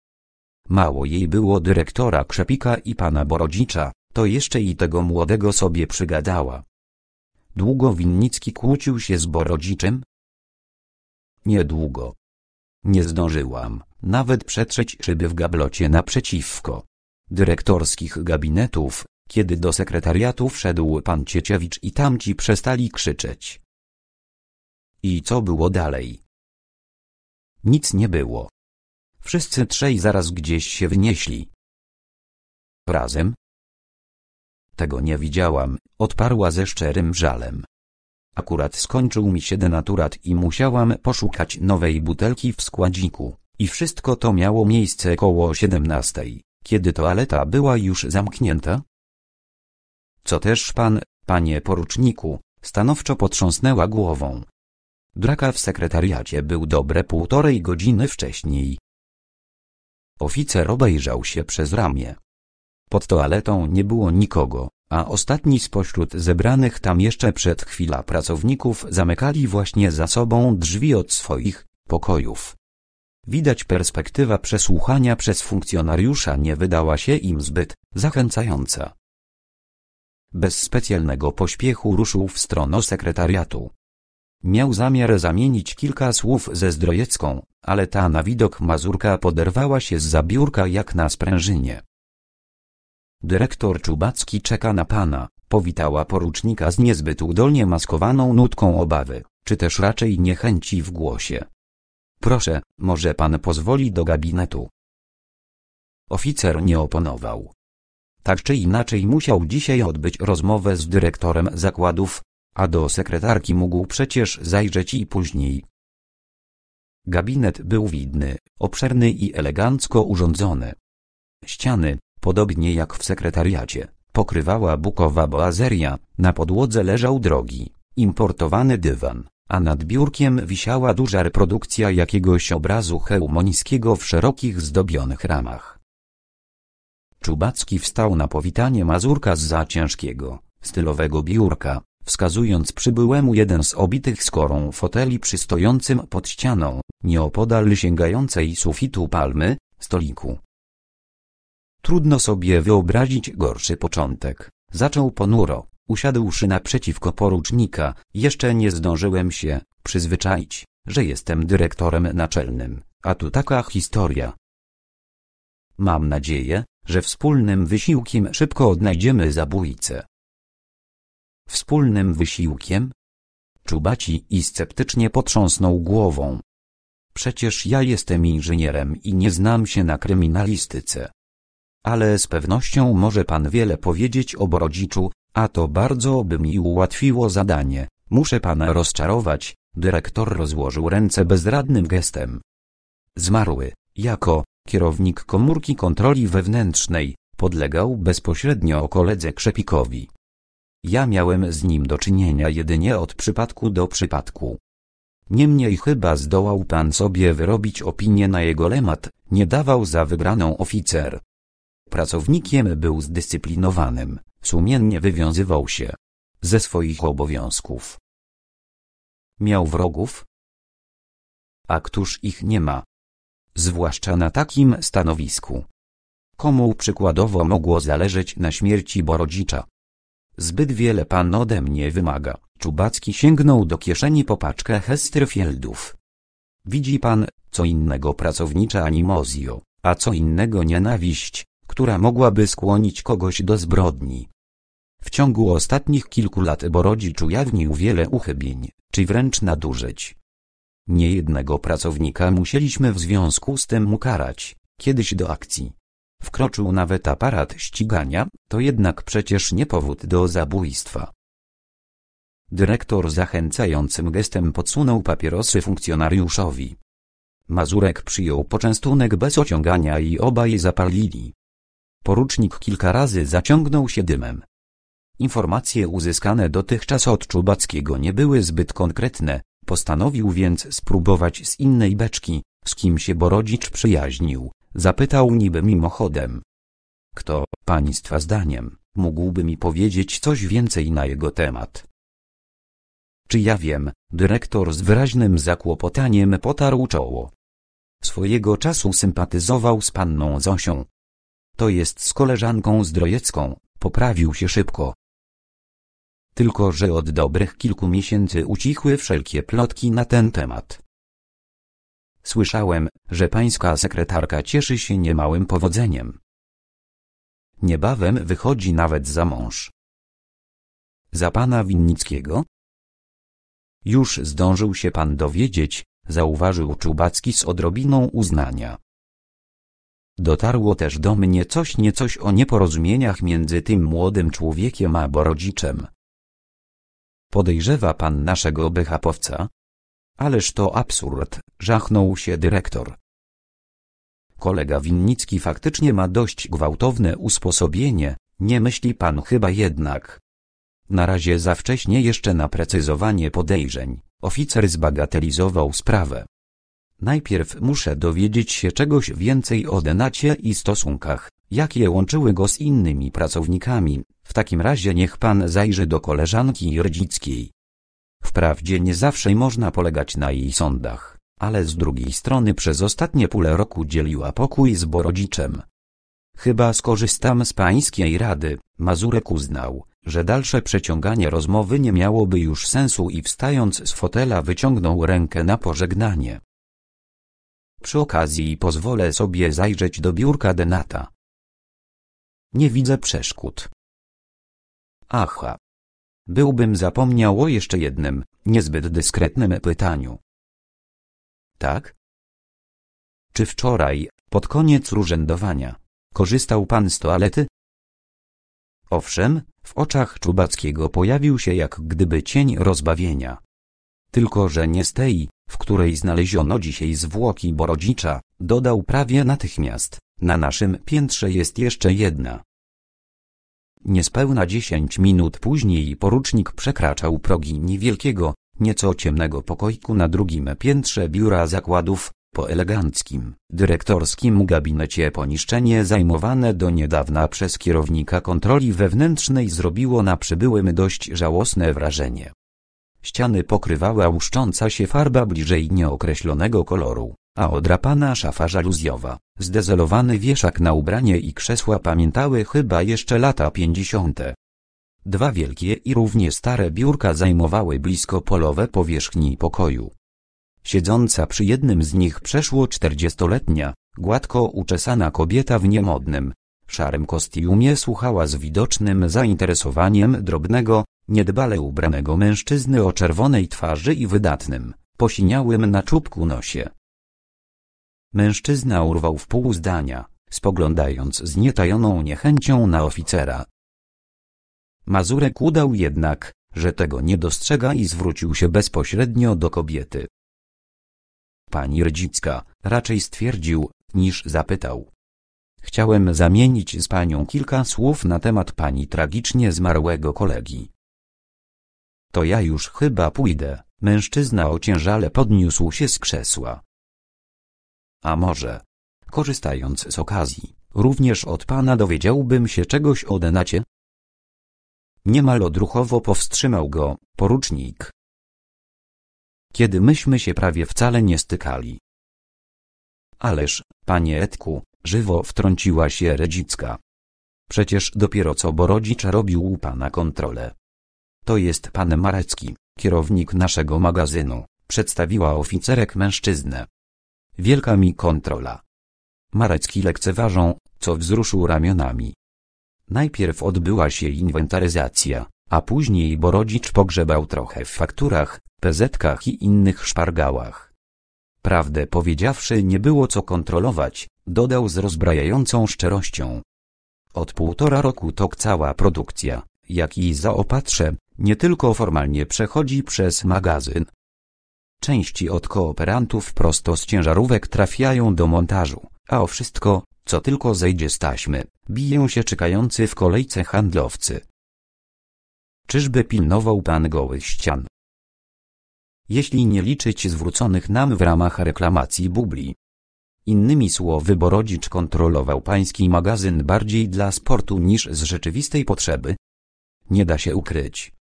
Mało jej było dyrektora Krzepika i pana Borodzicza, to jeszcze i tego młodego sobie przygadała. Długo Winnicki kłócił się z Borodziczem? Niedługo. Nie zdążyłam, nawet przetrzeć szyby w gablocie naprzeciwko dyrektorskich gabinetów, kiedy do sekretariatu wszedł pan Cieciewicz i tamci przestali krzyczeć. I co było dalej? Nic nie było. Wszyscy trzej zaraz gdzieś się wnieśli. Razem? Tego nie widziałam, odparła ze szczerym żalem. Akurat skończył mi się denaturat i musiałam poszukać nowej butelki w składziku. I wszystko to miało miejsce koło 17, kiedy toaleta była już zamknięta? Co też pan, panie poruczniku, stanowczo potrząsnęła głową. Draka w sekretariacie był dobre półtorej godziny wcześniej. Oficer obejrzał się przez ramię. Pod toaletą nie było nikogo, a ostatni spośród zebranych tam jeszcze przed chwila pracowników zamykali właśnie za sobą drzwi od swoich pokojów. Widać perspektywa przesłuchania przez funkcjonariusza nie wydała się im zbyt zachęcająca. Bez specjalnego pośpiechu ruszył w stronę sekretariatu. Miał zamiar zamienić kilka słów ze Zdrojecką, ale ta na widok Mazurka poderwała się z biurka jak na sprężynie. Dyrektor Czubacki czeka na pana, powitała porucznika z niezbyt udolnie maskowaną nutką obawy, czy też raczej niechęci w głosie. Proszę, może pan pozwoli do gabinetu. Oficer nie oponował. Tak czy inaczej musiał dzisiaj odbyć rozmowę z dyrektorem zakładów, a do sekretarki mógł przecież zajrzeć i później. Gabinet był widny, obszerny i elegancko urządzony. Ściany, podobnie jak w sekretariacie, pokrywała bukowa boazeria, na podłodze leżał drogi, importowany dywan a nad biurkiem wisiała duża reprodukcja jakiegoś obrazu hełmońskiego w szerokich zdobionych ramach. Czubacki wstał na powitanie Mazurka z za ciężkiego, stylowego biurka, wskazując przybyłemu jeden z obitych skorą foteli przystojącym pod ścianą, nieopodal sięgającej sufitu palmy, stoliku. Trudno sobie wyobrazić gorszy początek, zaczął ponuro. Usiadłszy naprzeciwko porucznika, jeszcze nie zdążyłem się przyzwyczaić, że jestem dyrektorem naczelnym, a tu taka historia. Mam nadzieję, że wspólnym wysiłkiem szybko odnajdziemy zabójcę. Wspólnym wysiłkiem? Czubaci i sceptycznie potrząsnął głową. Przecież ja jestem inżynierem i nie znam się na kryminalistyce. Ale z pewnością może pan wiele powiedzieć o Borodziczu, a to bardzo by mi ułatwiło zadanie. Muszę pana rozczarować, dyrektor rozłożył ręce bezradnym gestem. Zmarły, jako kierownik komórki kontroli wewnętrznej, podlegał bezpośrednio koledze Krzepikowi. Ja miałem z nim do czynienia jedynie od przypadku do przypadku. Niemniej chyba zdołał pan sobie wyrobić opinię na jego lemat, nie dawał za wygraną oficer. Pracownikiem był zdyscyplinowanym, Sumiennie wywiązywał się ze swoich obowiązków. Miał wrogów? A któż ich nie ma? Zwłaszcza na takim stanowisku. Komu przykładowo mogło zależeć na śmierci Borodzicza? Zbyt wiele pan ode mnie wymaga. Czubacki sięgnął do kieszeni po paczkę Hesterfieldów. Widzi pan, co innego pracownicza animozjo, a co innego nienawiść, która mogłaby skłonić kogoś do zbrodni. W ciągu ostatnich kilku lat Borodzicz ujawnił wiele uchybień, czy wręcz nadużyć. Niejednego pracownika musieliśmy w związku z tym ukarać, kiedyś do akcji. Wkroczył nawet aparat ścigania, to jednak przecież nie powód do zabójstwa. Dyrektor zachęcającym gestem podsunął papierosy funkcjonariuszowi. Mazurek przyjął poczęstunek bez ociągania i obaj zapalili. Porucznik kilka razy zaciągnął się dymem. Informacje uzyskane dotychczas od Czubackiego nie były zbyt konkretne, postanowił więc spróbować z innej beczki, z kim się Borodzicz przyjaźnił, zapytał niby mimochodem. Kto, państwa zdaniem, mógłby mi powiedzieć coś więcej na jego temat? Czy ja wiem, dyrektor z wyraźnym zakłopotaniem potarł czoło. Swojego czasu sympatyzował z panną Zosią. To jest z koleżanką Zdrojecką, poprawił się szybko, tylko że od dobrych kilku miesięcy ucichły wszelkie plotki na ten temat. Słyszałem, że pańska sekretarka cieszy się niemałym powodzeniem. Niebawem wychodzi nawet za mąż. Za pana Winnickiego? Już zdążył się pan dowiedzieć, zauważył Czubacki z odrobiną uznania. Dotarło też do mnie coś niecoś o nieporozumieniach między tym młodym człowiekiem a Borodziczem. Podejrzewa pan naszego bychapowca? Ależ to absurd, żachnął się dyrektor. Kolega Winnicki faktycznie ma dość gwałtowne usposobienie, nie myśli pan chyba jednak. Na razie za wcześnie jeszcze na precyzowanie podejrzeń. Oficer zbagatelizował sprawę. Najpierw muszę dowiedzieć się czegoś więcej o Denacie i stosunkach, jakie łączyły go z innymi pracownikami, w takim razie niech pan zajrzy do koleżanki Rdzickiej. Wprawdzie nie zawsze można polegać na jej sądach, ale z drugiej strony przez ostatnie pół roku dzieliła pokój z Borodziczem. Chyba skorzystam z pańskiej rady, Mazurek uznał, że dalsze przeciąganie rozmowy nie miałoby już sensu i wstając z fotela wyciągnął rękę na pożegnanie. Przy okazji pozwolę sobie zajrzeć do biurka Denata. Nie widzę przeszkód. Aha. Byłbym zapomniał o jeszcze jednym, niezbyt dyskretnym pytaniu. Tak? Czy wczoraj, pod koniec urzędowania, korzystał pan z toalety? Owszem, w oczach Czubackiego pojawił się jak gdyby cień rozbawienia. Tylko, że nie z tej, w której znaleziono dzisiaj zwłoki Borodzicza, dodał prawie natychmiast, na naszym piętrze jest jeszcze jedna. Niespełna dziesięć minut później porucznik przekraczał progi niewielkiego, nieco ciemnego pokoiku na drugim piętrze biura zakładów, po eleganckim, dyrektorskim gabinecie poniszczenie zajmowane do niedawna przez kierownika kontroli wewnętrznej zrobiło na przybyłym dość żałosne wrażenie. Ściany pokrywała łuszcząca się farba bliżej nieokreślonego koloru, a odrapana szafa żaluzjowa, zdezelowany wieszak na ubranie i krzesła pamiętały chyba jeszcze lata pięćdziesiąte. Dwa wielkie i równie stare biurka zajmowały blisko polowe powierzchni pokoju. Siedząca przy jednym z nich przeszło czterdziestoletnia, gładko uczesana kobieta w niemodnym, szarym kostiumie słuchała z widocznym zainteresowaniem drobnego, niedbale ubranego mężczyzny o czerwonej twarzy i wydatnym, posiniałym na czubku nosie. Mężczyzna urwał w pół zdania, spoglądając z nietajoną niechęcią na oficera. Mazurek udał jednak, że tego nie dostrzega i zwrócił się bezpośrednio do kobiety. Pani Rdzicka, raczej stwierdził, niż zapytał. Chciałem zamienić z panią kilka słów na temat pani tragicznie zmarłego kolegi. To ja już chyba pójdę. Mężczyzna ociężale podniósł się z krzesła. A może, korzystając z okazji, również od pana dowiedziałbym się czegoś o denacie? Niemal odruchowo powstrzymał go porucznik. Kiedy myśmy się prawie wcale nie stykali. Ależ, panie Edku, żywo wtrąciła się Redzicka. Przecież dopiero co Borodzicz robił u pana kontrolę. To jest pan Marecki, kierownik naszego magazynu, przedstawiła oficerek mężczyznę. Wielka mi kontrola. Marecki lekceważą, co wzruszył ramionami. Najpierw odbyła się inwentaryzacja, a później Borodzicz pogrzebał trochę w fakturach, pezetkach i innych szpargałach. Prawdę powiedziawszy nie było co kontrolować, dodał z rozbrajającą szczerością. Od półtora roku to cała produkcja, jak i zaopatrze, nie tylko formalnie przechodzi przez magazyn. Części od kooperantów prosto z ciężarówek trafiają do montażu, a o wszystko, co tylko zejdzie z taśmy, biją się czekający w kolejce handlowcy. Czyżby pilnował pan gołych ścian? Jeśli nie liczyć zwróconych nam w ramach reklamacji bubli. Innymi słowy Borodzicz kontrolował pański magazyn bardziej dla sportu niż z rzeczywistej potrzeby. Nie da się ukryć,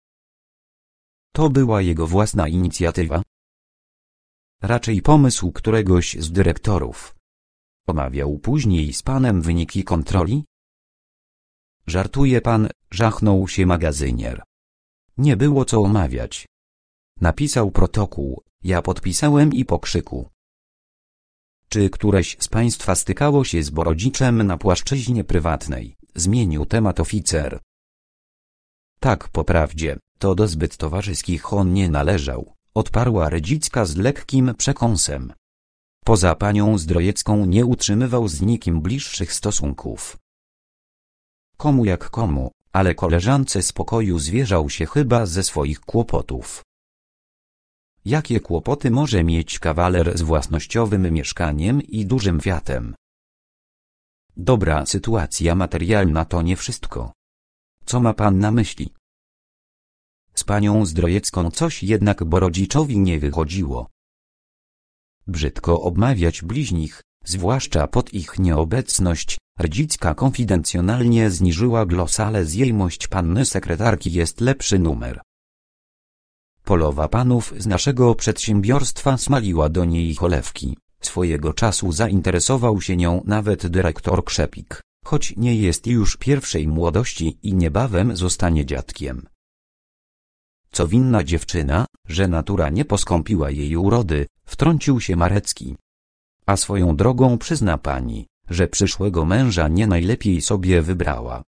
to była jego własna inicjatywa? Raczej pomysł któregoś z dyrektorów. Omawiał później z panem wyniki kontroli? Żartuje pan, żachnął się magazynier. Nie było co omawiać. Napisał protokół, ja podpisałem i pokrzyku. Czy któreś z państwa stykało się z Borodziczem na płaszczyźnie prywatnej? Zmienił temat oficer. Tak po prawdzie, to do zbyt towarzyskich on nie należał, odparła Redzicka z lekkim przekąsem. Poza panią Zdrojecką nie utrzymywał z nikim bliższych stosunków. Komu jak komu, ale koleżance z pokoju zwierzał się chyba ze swoich kłopotów. Jakie kłopoty może mieć kawaler z własnościowym mieszkaniem i dużym wiatem? Dobra sytuacja materialna to nie wszystko. Co ma pan na myśli? Z panią Zdrojecką coś jednak Borodziczowi nie wychodziło. Brzydko obmawiać bliźnich, zwłaszcza pod ich nieobecność, Rdzicka konfidencjonalnie zniżyła glos, ale z jejmość panny sekretarki jest lepszy numer. Polowa panów z naszego przedsiębiorstwa smaliła do niej cholewki. Swojego czasu zainteresował się nią nawet dyrektor Krzepik, choć nie jest już pierwszej młodości i niebawem zostanie dziadkiem. Co winna dziewczyna, że natura nie poskąpiła jej urody, wtrącił się Marecki. A swoją drogą przyzna pani, że przyszłego męża nie najlepiej sobie wybrała.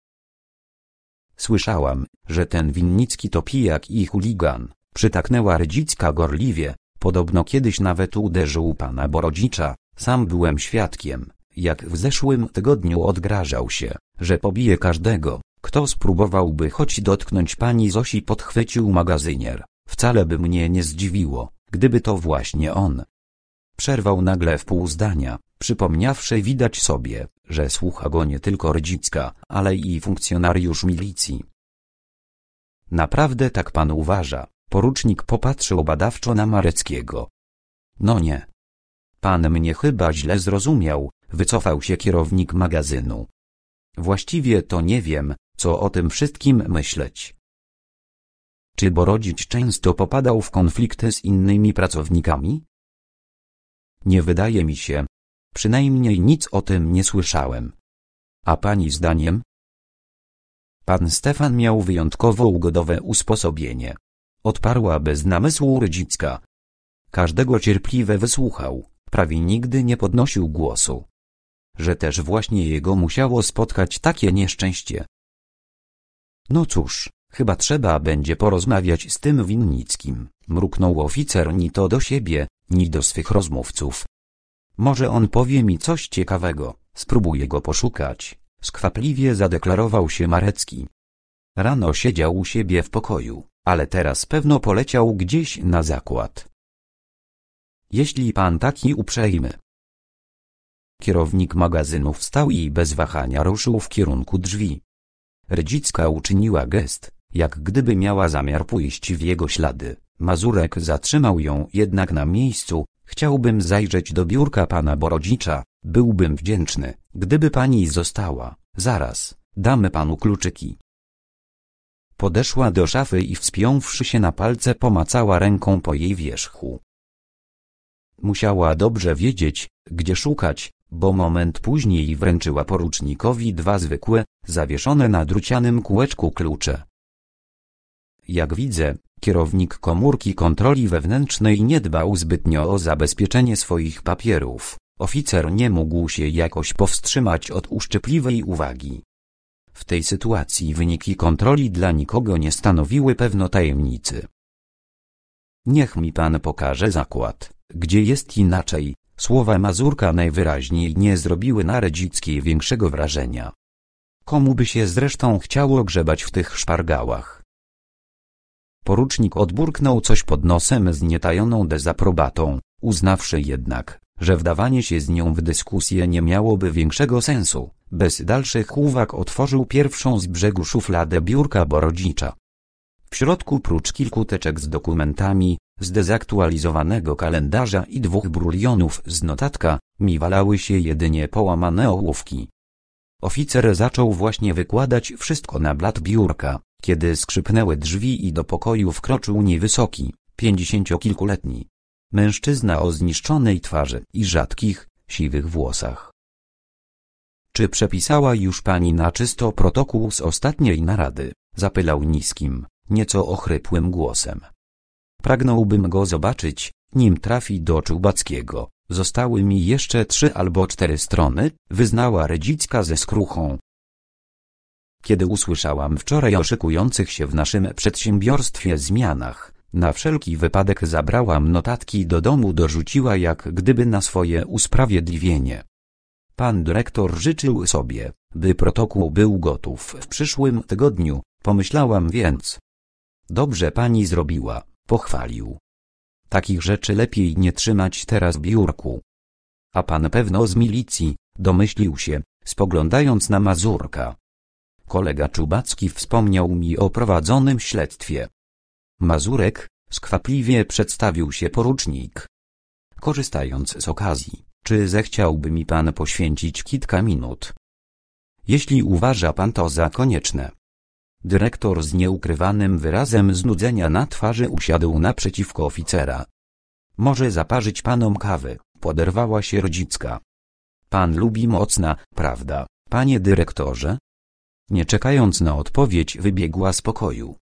Słyszałam, że ten Winnicki to pijak i chuligan, przytaknęła Rydzicka gorliwie, podobno kiedyś nawet uderzył pana Borodzicza, sam byłem świadkiem, jak w zeszłym tygodniu odgrażał się, że pobije każdego, kto spróbowałby choć dotknąć pani Zosi podchwycił magazynier, wcale by mnie nie zdziwiło, gdyby to właśnie on. Przerwał nagle w pół zdania, przypomniawszy widać sobie, że słucha go nie tylko Rdzicka, ale i funkcjonariusz milicji. Naprawdę tak pan uważa, porucznik popatrzył badawczo na Mareckiego. No nie. Pan mnie chyba źle zrozumiał, wycofał się kierownik magazynu. Właściwie to nie wiem, co o tym wszystkim myśleć. Czy Borodzić często popadał w konflikty z innymi pracownikami? Nie wydaje mi się. Przynajmniej nic o tym nie słyszałem. A pani zdaniem? Pan Stefan miał wyjątkowo ugodowe usposobienie. Odparła bez namysłu rodzicka. Każdego cierpliwie wysłuchał, prawie nigdy nie podnosił głosu. Że też właśnie jego musiało spotkać takie nieszczęście. No cóż, chyba trzeba będzie porozmawiać z tym Winnickim, mruknął oficer ni to do siebie, ni do swych rozmówców. Może on powie mi coś ciekawego, spróbuję go poszukać, skwapliwie zadeklarował się Marecki. Rano siedział u siebie w pokoju, ale teraz pewno poleciał gdzieś na zakład. Jeśli pan taki uprzejmy. Kierownik magazynu wstał i bez wahania ruszył w kierunku drzwi. Redzicka uczyniła gest, jak gdyby miała zamiar pójść w jego ślady. Mazurek zatrzymał ją jednak na miejscu. Chciałbym zajrzeć do biurka pana Borodzicza. Byłbym wdzięczny, gdyby pani została. Zaraz, damy panu kluczyki. Podeszła do szafy i wspiąwszy się na palce pomacała ręką po jej wierzchu. Musiała dobrze wiedzieć, gdzie szukać, bo moment później wręczyła porucznikowi dwa zwykłe, zawieszone na drucianym kółeczku klucze. Jak widzę, kierownik komórki kontroli wewnętrznej nie dbał zbytnio o zabezpieczenie swoich papierów. Oficer nie mógł się jakoś powstrzymać od uszczypliwej uwagi. W tej sytuacji wyniki kontroli dla nikogo nie stanowiły pewno tajemnicy. Niech mi pan pokaże zakład, gdzie jest inaczej, Słowa Mazurka najwyraźniej nie zrobiły na Redzickiej większego wrażenia. Komu by się zresztą chciało grzebać w tych szpargałach? Porucznik odburknął coś pod nosem z nietajoną dezaprobatą, uznawszy jednak, że wdawanie się z nią w dyskusję nie miałoby większego sensu. Bez dalszych uwag otworzył pierwszą z brzegu szufladę biurka Borodzicza. W środku prócz kilku teczek z dokumentami, z dezaktualizowanego kalendarza i dwóch brulionów z notatka, mi walały się jedynie połamane ołówki. Oficer zaczął właśnie wykładać wszystko na blat biurka, kiedy skrzypnęły drzwi i do pokoju wkroczył niewysoki, pięćdziesięciokilkuletni. Mężczyzna o zniszczonej twarzy i rzadkich, siwych włosach. Czy przepisała już pani na czysto protokół z ostatniej narady? Zapylał niskim, nieco ochrypłym głosem. Pragnąłbym go zobaczyć, nim trafi do Czubackiego. Zostały mi jeszcze trzy albo cztery strony, wyznała Redzicka ze skruchą. Kiedy usłyszałam wczoraj o szykujących się w naszym przedsiębiorstwie zmianach, na wszelki wypadek zabrałam notatki do domu dorzuciła jak gdyby na swoje usprawiedliwienie. Pan dyrektor życzył sobie, by protokół był gotów w przyszłym tygodniu, pomyślałam więc. Dobrze pani zrobiła pochwalił. Takich rzeczy lepiej nie trzymać teraz w biurku. A pan pewno z milicji, domyślił się, spoglądając na Mazurka. Kolega Czubacki wspomniał mi o prowadzonym śledztwie. Mazurek, skwapliwie przedstawił się porucznik. Korzystając z okazji, czy zechciałby mi pan poświęcić kilka minut? Jeśli uważa pan to za konieczne. Dyrektor z nieukrywanym wyrazem znudzenia na twarzy usiadł naprzeciwko oficera. Może zaparzyć panom kawy, poderwała się rodzicka. Pan lubi mocna, prawda, panie dyrektorze? Nie czekając na odpowiedź wybiegła z pokoju.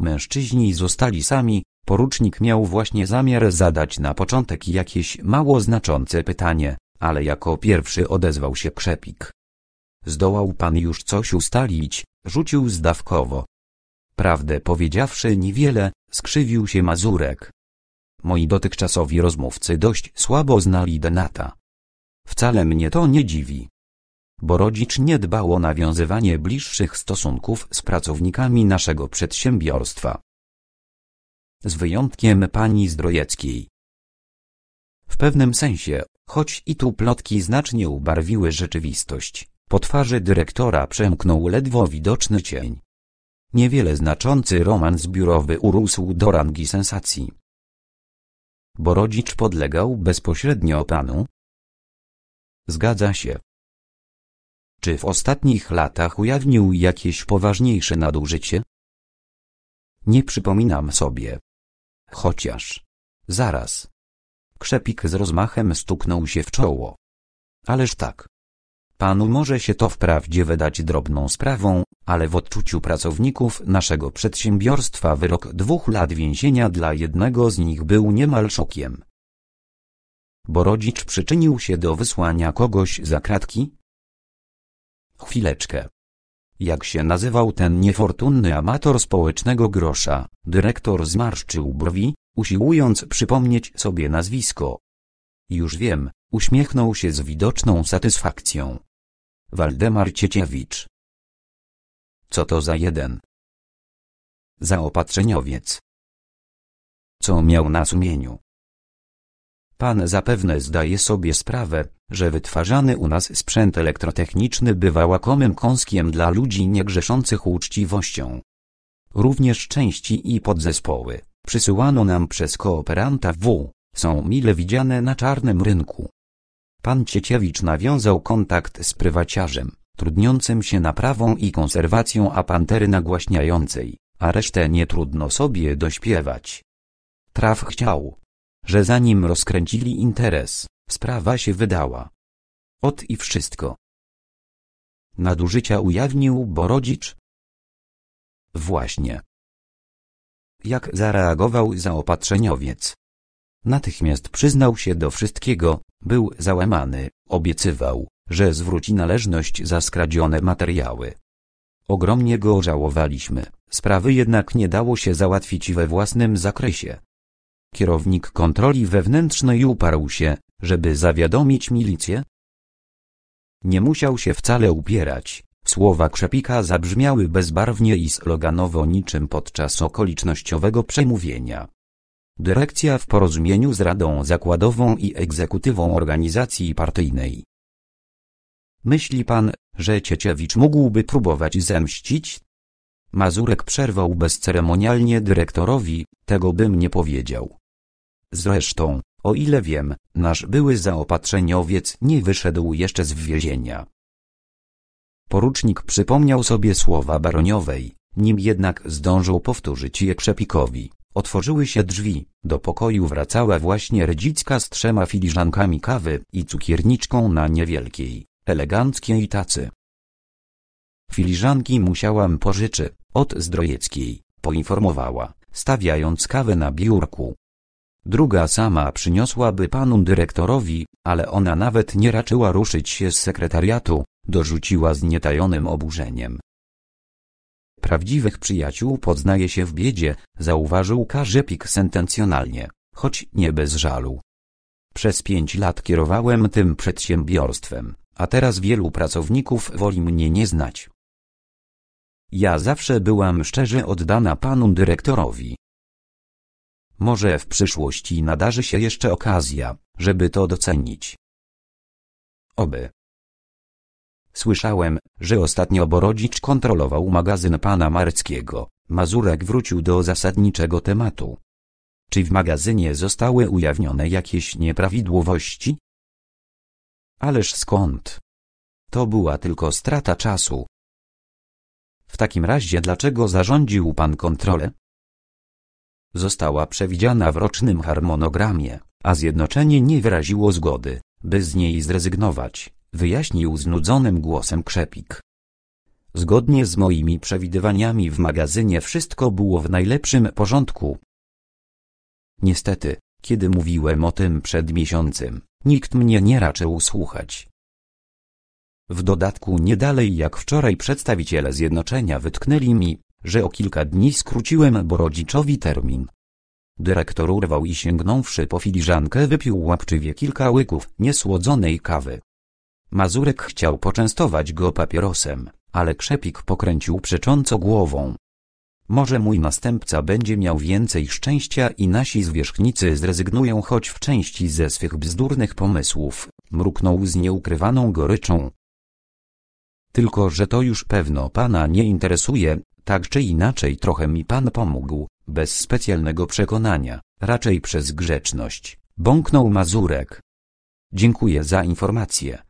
Mężczyźni zostali sami, porucznik miał właśnie zamiar zadać na początek jakieś mało znaczące pytanie, ale jako pierwszy odezwał się krzepik. Zdołał pan już coś ustalić, rzucił zdawkowo. Prawdę powiedziawszy niewiele, skrzywił się Mazurek. Moi dotychczasowi rozmówcy dość słabo znali Denata. Wcale mnie to nie dziwi. Bo rodzicz nie dbał o nawiązywanie bliższych stosunków z pracownikami naszego przedsiębiorstwa. Z wyjątkiem pani Zdrojeckiej. W pewnym sensie, choć i tu plotki znacznie ubarwiły rzeczywistość po twarzy dyrektora przemknął ledwo widoczny cień. Niewiele znaczący romans biurowy urósł do rangi sensacji. Borodzicz podlegał bezpośrednio panu? Zgadza się. Czy w ostatnich latach ujawnił jakieś poważniejsze nadużycie? Nie przypominam sobie. Chociaż. Zaraz. Krzepik z rozmachem stuknął się w czoło. Ależ tak. Panu może się to wprawdzie wydać drobną sprawą, ale w odczuciu pracowników naszego przedsiębiorstwa wyrok dwóch lat więzienia dla jednego z nich był niemal szokiem. Borodzicz przyczynił się do wysłania kogoś za kratki? Chwileczkę. Jak się nazywał ten niefortunny amator społecznego grosza, dyrektor zmarszczył brwi, usiłując przypomnieć sobie nazwisko. Już wiem, uśmiechnął się z widoczną satysfakcją. Waldemar Cieciewicz. Co to za jeden? Zaopatrzeniowiec. Co miał na sumieniu? Pan zapewne zdaje sobie sprawę, że wytwarzany u nas sprzęt elektrotechniczny bywa łakomym kąskiem dla ludzi niegrzeszących uczciwością. Również części i podzespoły, przysyłano nam przez kooperanta W, są mile widziane na czarnym rynku. Pan Cieciewicz nawiązał kontakt z prywaciarzem, trudniącym się naprawą i konserwacją apantery nagłaśniającej, a resztę nie trudno sobie dośpiewać. Traf chciał, że zanim rozkręcili interes, sprawa się wydała. Ot i wszystko. Nadużycia ujawnił Borodzicz? Właśnie. Jak zareagował zaopatrzeniowiec? Natychmiast przyznał się do wszystkiego, był załamany, obiecywał, że zwróci należność za skradzione materiały. Ogromnie go żałowaliśmy, sprawy jednak nie dało się załatwić we własnym zakresie. Kierownik kontroli wewnętrznej uparł się, żeby zawiadomić milicję. Nie musiał się wcale upierać, słowa Krzepika zabrzmiały bezbarwnie i sloganowo niczym podczas okolicznościowego przemówienia. Dyrekcja w porozumieniu z Radą Zakładową i Egzekutywą Organizacji Partyjnej. Myśli pan, że Cieciewicz mógłby próbować zemścić? Mazurek przerwał bezceremonialnie dyrektorowi, tego bym nie powiedział. Zresztą, o ile wiem, nasz były zaopatrzeniowiec nie wyszedł jeszcze z więzienia. Porucznik przypomniał sobie słowa baroniowej, nim jednak zdążył powtórzyć je Krzepikowi. Otworzyły się drzwi, do pokoju wracała właśnie Redzicka z trzema filiżankami kawy i cukierniczką na niewielkiej, eleganckiej tacy. Filiżanki musiałam pożyczyć od Zdrojeckiej, poinformowała, stawiając kawę na biurku. Druga sama przyniosłaby panu dyrektorowi, ale ona nawet nie raczyła ruszyć się z sekretariatu, dorzuciła z nietajonym oburzeniem. Prawdziwych przyjaciół poznaje się w biedzie, zauważył Karzepik sentencjonalnie, choć nie bez żalu. Przez pięć lat kierowałem tym przedsiębiorstwem, a teraz wielu pracowników woli mnie nie znać. Ja zawsze byłam szczerze oddana panu dyrektorowi. Może w przyszłości nadarzy się jeszcze okazja, żeby to docenić. Oby. Słyszałem, że ostatnio Borodzicz kontrolował magazyn pana Marckiego. Mazurek wrócił do zasadniczego tematu. Czy w magazynie zostały ujawnione jakieś nieprawidłowości? Ależ skąd? To była tylko strata czasu. W takim razie dlaczego zarządził pan kontrolę? Została przewidziana w rocznym harmonogramie, a zjednoczenie nie wyraziło zgody, by z niej zrezygnować, wyjaśnił znudzonym głosem Krzepik. Zgodnie z moimi przewidywaniami w magazynie wszystko było w najlepszym porządku. Niestety, kiedy mówiłem o tym przed miesiącem, nikt mnie nie raczył słuchać. W dodatku nie dalej jak wczoraj przedstawiciele zjednoczenia wytknęli mi, że o kilka dni skróciłem Borodziczowi termin. Dyrektor urwał i sięgnąwszy po filiżankę wypił łapczywie kilka łyków niesłodzonej kawy. Mazurek chciał poczęstować go papierosem, ale Krzepik pokręcił przecząco głową. Może mój następca będzie miał więcej szczęścia i nasi zwierzchnicy zrezygnują choć w części ze swych bzdurnych pomysłów, mruknął z nieukrywaną goryczą. Tylko, że to już pewno pana nie interesuje, tak czy inaczej trochę mi pan pomógł, bez specjalnego przekonania, raczej przez grzeczność, bąknął Mazurek. Dziękuję za informację.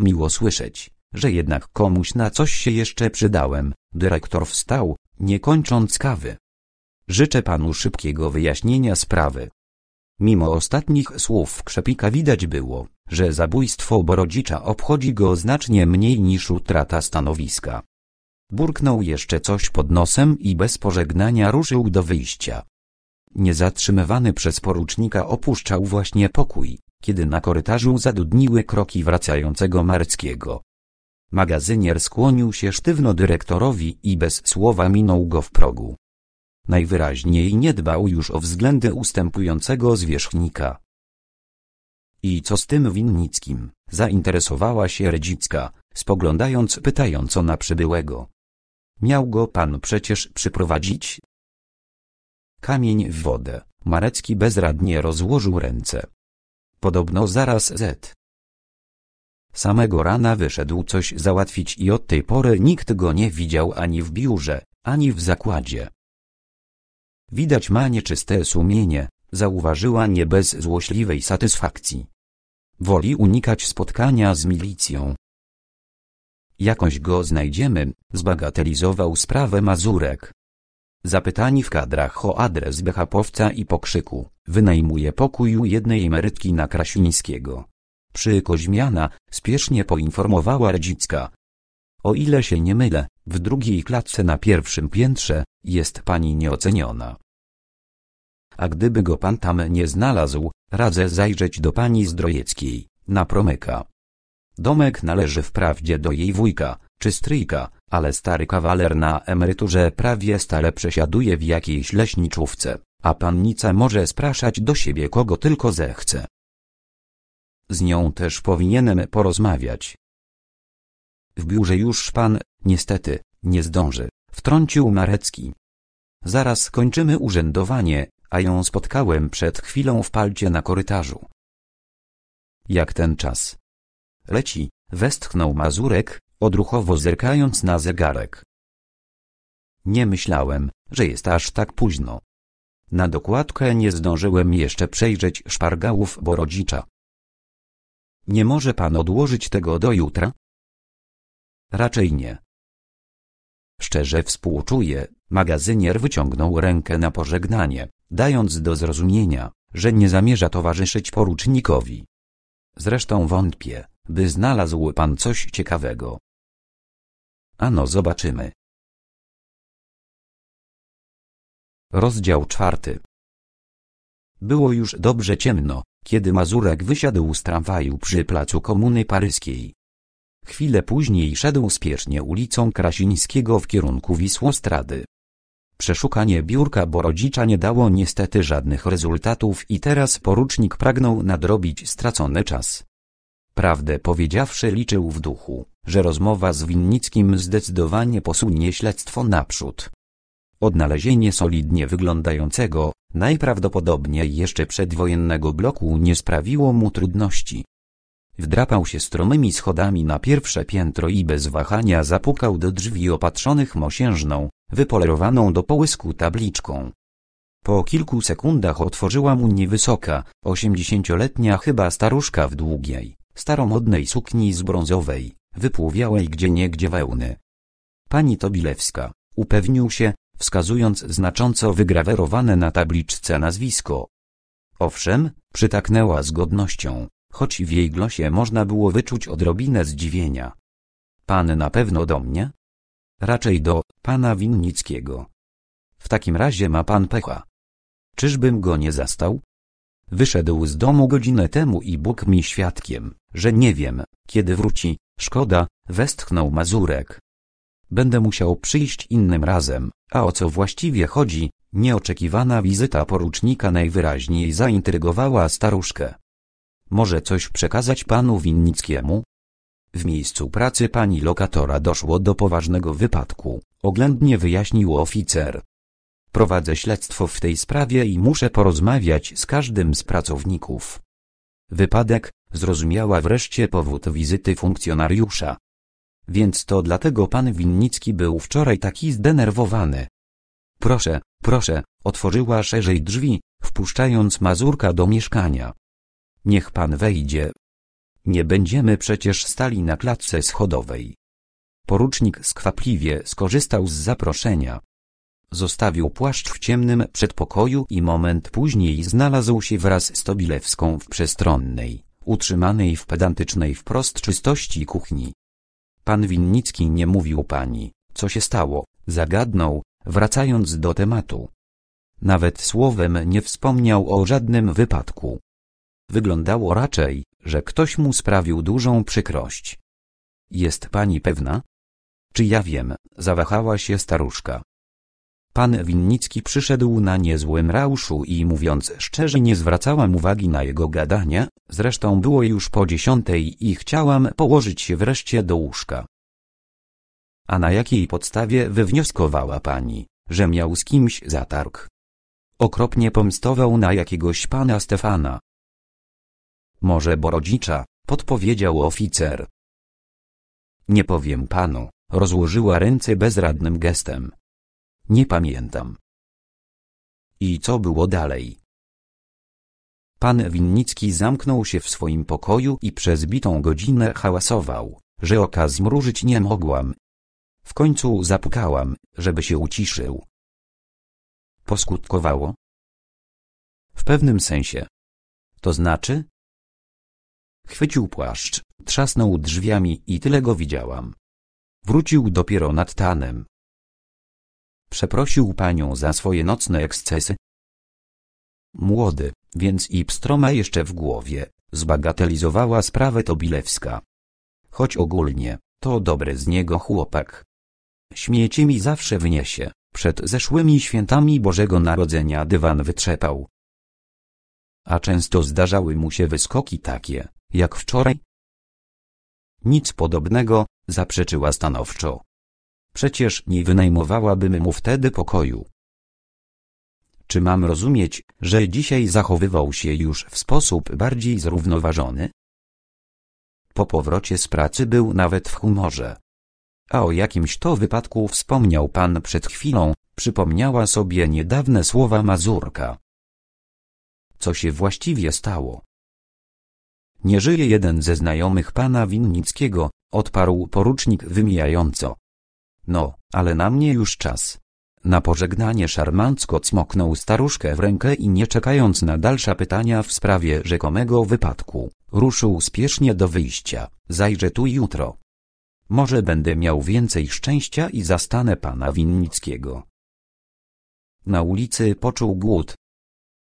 Miło słyszeć, że jednak komuś na coś się jeszcze przydałem, dyrektor wstał, nie kończąc kawy. Życzę panu szybkiego wyjaśnienia sprawy. Mimo ostatnich słów Krzepika widać było, że zabójstwo Borodzicza obchodzi go znacznie mniej niż utrata stanowiska. Burknął jeszcze coś pod nosem i bez pożegnania ruszył do wyjścia. Niezatrzymywany przez porucznika opuszczał właśnie pokój, kiedy na korytarzu zadudniły kroki wracającego Marckiego. Magazynier skłonił się sztywno dyrektorowi i bez słowa minął go w progu. Najwyraźniej nie dbał już o względy ustępującego zwierzchnika. I co z tym Winnickim? Zainteresowała się Redzicka, spoglądając pytająco na przybyłego. Miał go pan przecież przyprowadzić? Kamień w wodę. Marecki bezradnie rozłożył ręce. Podobno zaraz Z. Samego rana wyszedł coś załatwić i od tej pory nikt go nie widział ani w biurze, ani w zakładzie. Widać ma nieczyste sumienie, zauważyła nie bez złośliwej satysfakcji. Woli unikać spotkania z milicją. Jakąś go znajdziemy, zbagatelizował sprawę Mazurek. Zapytani w kadrach o adres BHP-owca i pokrzyku. Wynajmuje pokój u jednej emerytki na Krasińskiego. Przy Koźmiana, spiesznie poinformowała Radzicka. O ile się nie mylę, w drugiej klatce na pierwszym piętrze, jest pani nieoceniona. A gdyby go pan tam nie znalazł, radzę zajrzeć do pani Zdrojeckiej, na promyka. Domek należy wprawdzie do jej wujka, czy stryjka, ale stary kawaler na emeryturze prawie stale przesiaduje w jakiejś leśniczówce a pannica może spraszać do siebie kogo tylko zechce. Z nią też powinienem porozmawiać. W biurze już pan, niestety, nie zdąży, wtrącił Marecki. Zaraz kończymy urzędowanie, a ją spotkałem przed chwilą w palcie na korytarzu. Jak ten czas? Leci, westchnął Mazurek, odruchowo zerkając na zegarek. Nie myślałem, że jest aż tak późno. Na dokładkę nie zdążyłem jeszcze przejrzeć szpargałów Borodzicza. Nie może pan odłożyć tego do jutra? Raczej nie. Szczerze współczuję, magazynier wyciągnął rękę na pożegnanie, dając do zrozumienia, że nie zamierza towarzyszyć porucznikowi. Zresztą wątpię, by znalazł pan coś ciekawego. Ano zobaczymy. Rozdział czwarty. Było już dobrze ciemno, kiedy Mazurek wysiadł z tramwaju przy placu Komuny Paryskiej. Chwilę później szedł spiesznie ulicą Krasińskiego w kierunku Wisłostrady. Przeszukanie biurka Borodzicza nie dało niestety żadnych rezultatów i teraz porucznik pragnął nadrobić stracony czas. Prawdę powiedziawszy liczył w duchu, że rozmowa z Winnickim zdecydowanie posunie śledztwo naprzód. Odnalezienie solidnie wyglądającego, najprawdopodobniej jeszcze przedwojennego bloku nie sprawiło mu trudności. Wdrapał się stromymi schodami na pierwsze piętro i bez wahania zapukał do drzwi opatrzonych mosiężną, wypolerowaną do połysku tabliczką. Po kilku sekundach otworzyła mu niewysoka, osiemdziesięcioletnia chyba staruszka w długiej, staromodnej sukni z brązowej, wypłowiałej gdzieniegdzie wełny. Pani Tobilewska, upewnił się, wskazując znacząco wygrawerowane na tabliczce nazwisko. Owszem, przytaknęła z godnością, choć w jej głosie można było wyczuć odrobinę zdziwienia. Pan na pewno do mnie? Raczej do pana Winnickiego. W takim razie ma pan pecha. Czyżbym go nie zastał? Wyszedł z domu godzinę temu i Bóg mi świadkiem, że nie wiem, kiedy wróci. Szkoda, westchnął Mazurek. Będę musiał przyjść innym razem, a o co właściwie chodzi, nieoczekiwana wizyta porucznika najwyraźniej zaintrygowała staruszkę. Może coś przekazać panu Winnickiemu? W miejscu pracy pani lokatora doszło do poważnego wypadku, oględnie wyjaśnił oficer. Prowadzę śledztwo w tej sprawie i muszę porozmawiać z każdym z pracowników. Wypadek, zrozumiała wreszcie powód wizyty funkcjonariusza, więc to dlatego pan Winnicki był wczoraj taki zdenerwowany. Proszę, proszę, otworzyła szerzej drzwi, wpuszczając Mazurka do mieszkania. Niech pan wejdzie. Nie będziemy przecież stali na klatce schodowej. Porucznik skwapliwie skorzystał z zaproszenia. Zostawił płaszcz w ciemnym przedpokoju i moment później znalazł się wraz z Tobilewską w przestronnej, utrzymanej w pedantycznej wprost czystości kuchni. Pan Winnicki nie mówił pani, co się stało, zagadnął, wracając do tematu. Nawet słowem nie wspomniał o żadnym wypadku. Wyglądało raczej, że ktoś mu sprawił dużą przykrość. Jest pani pewna? Czy ja wiem, zawahała się staruszka. Pan Winnicki przyszedł na niezłym rauszu i mówiąc szczerze nie zwracałam uwagi na jego gadania, zresztą było już po dziesiątej i chciałam położyć się wreszcie do łóżka. A na jakiej podstawie wywnioskowała pani, że miał z kimś zatarg? Okropnie pomstował na jakiegoś pana Stefana. Może Borodzicza, podpowiedział oficer. Nie powiem panu, rozłożyła ręce bezradnym gestem. Nie pamiętam. I co było dalej? Pan Winnicki zamknął się w swoim pokoju i przez bitą godzinę hałasował, że oka zmrużyć nie mogłam. W końcu zapukałam, żeby się uciszył. Poskutkowało? W pewnym sensie. To znaczy? Chwycił płaszcz, trzasnął drzwiami i tyle go widziałam. Wrócił dopiero nad tanem. Przeprosił panią za swoje nocne ekscesy. Młody, więc i pstroma jeszcze w głowie, zbagatelizowała sprawę Tobilewska. Choć ogólnie, to dobry z niego chłopak. Śmieci mi zawsze wniesie, przed zeszłymi świętami Bożego Narodzenia dywan wytrzepał. A często zdarzały mu się wyskoki takie, jak wczoraj. Nic podobnego, zaprzeczyła stanowczo. Przecież nie wynajmowałabym mu wtedy pokoju. Czy mam rozumieć, że dzisiaj zachowywał się już w sposób bardziej zrównoważony? Po powrocie z pracy był nawet w humorze. A o jakimś to wypadku wspomniał pan przed chwilą, przypomniała sobie niedawne słowa Mazurka. Co się właściwie stało? Nie żyje jeden ze znajomych pana Winnickiego, odparł porucznik wymijająco. No, ale na mnie już czas. Na pożegnanie szarmancko cmoknął staruszkę w rękę i nie czekając na dalsze pytania w sprawie rzekomego wypadku, ruszył spiesznie do wyjścia. Zajrzę tu jutro. Może będę miał więcej szczęścia i zastanę pana Winnickiego. Na ulicy poczuł głód.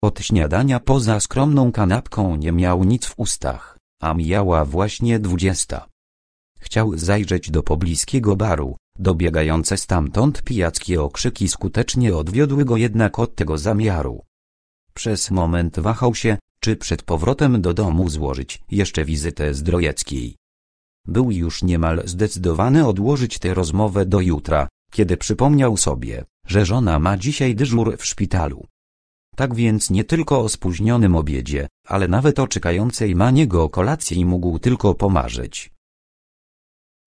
Od śniadania poza skromną kanapką nie miał nic w ustach, a mijała właśnie dwudziesta. Chciał zajrzeć do pobliskiego baru, Dobiegające stamtąd pijackie okrzyki skutecznie odwiodły go jednak od tego zamiaru. Przez moment wahał się, czy przed powrotem do domu złożyć jeszcze wizytę Zdrojeckiej. Był już niemal zdecydowany odłożyć tę rozmowę do jutra, kiedy przypomniał sobie, że żona ma dzisiaj dyżur w szpitalu. Tak więc nie tylko o spóźnionym obiedzie, ale nawet o czekającej na niego kolacji mógł tylko pomarzyć.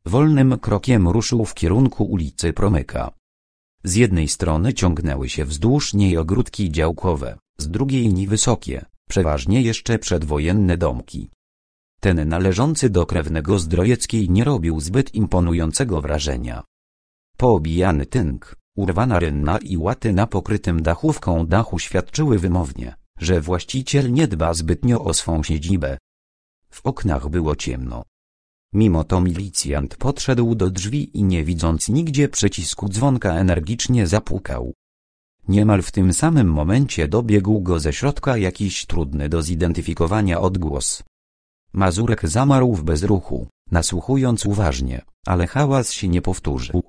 Wolnym krokiem ruszył w kierunku ulicy Promyka. Z jednej strony ciągnęły się wzdłuż niej ogródki działkowe, z drugiej niewysokie, przeważnie jeszcze przedwojenne domki. Ten należący do krewnego Zdrojeckiej nie robił zbyt imponującego wrażenia. Poobijany tynk, urwana rynna i łaty na pokrytym dachówką dachu świadczyły wymownie, że właściciel nie dba zbytnio o swą siedzibę. W oknach było ciemno. Mimo to milicjant podszedł do drzwi i nie widząc nigdzie przycisku dzwonka energicznie zapukał. Niemal w tym samym momencie dobiegł go ze środka jakiś trudny do zidentyfikowania odgłos. Mazurek zamarł w bezruchu, nasłuchując uważnie, ale hałas się nie powtórzył.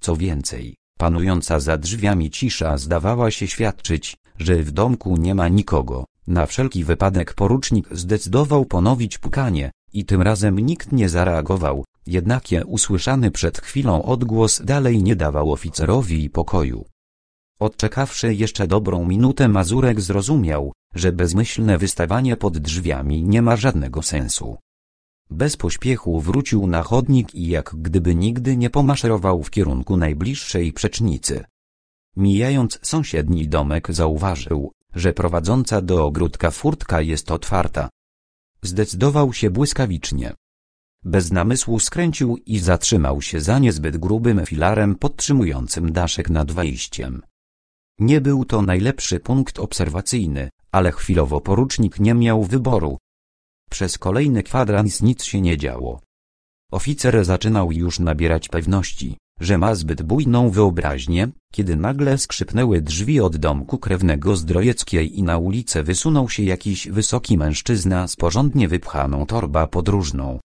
Co więcej, panująca za drzwiami cisza zdawała się świadczyć, że w domku nie ma nikogo. Na wszelki wypadek porucznik zdecydował ponowić pukanie, i tym razem nikt nie zareagował, jednakie usłyszany przed chwilą odgłos dalej nie dawał oficerowi pokoju. Odczekawszy jeszcze dobrą minutę Mazurek zrozumiał, że bezmyślne wystawanie pod drzwiami nie ma żadnego sensu. Bez pośpiechu wrócił na chodnik i jak gdyby nigdy nie pomaszerował w kierunku najbliższej przecznicy. Mijając sąsiedni domek zauważył, że prowadząca do ogródka furtka jest otwarta. Zdecydował się błyskawicznie. Bez namysłu skręcił i zatrzymał się za niezbyt grubym filarem podtrzymującym daszek nad wejściem. Nie był to najlepszy punkt obserwacyjny, ale chwilowo porucznik nie miał wyboru. Przez kolejny kwadrans nic się nie działo. Oficer zaczynał już nabierać pewności że ma zbyt bujną wyobraźnię, kiedy nagle skrzypnęły drzwi od domku krewnego Zdrojeckiej i na ulicę wysunął się jakiś wysoki mężczyzna z porządnie wypchaną torba podróżną.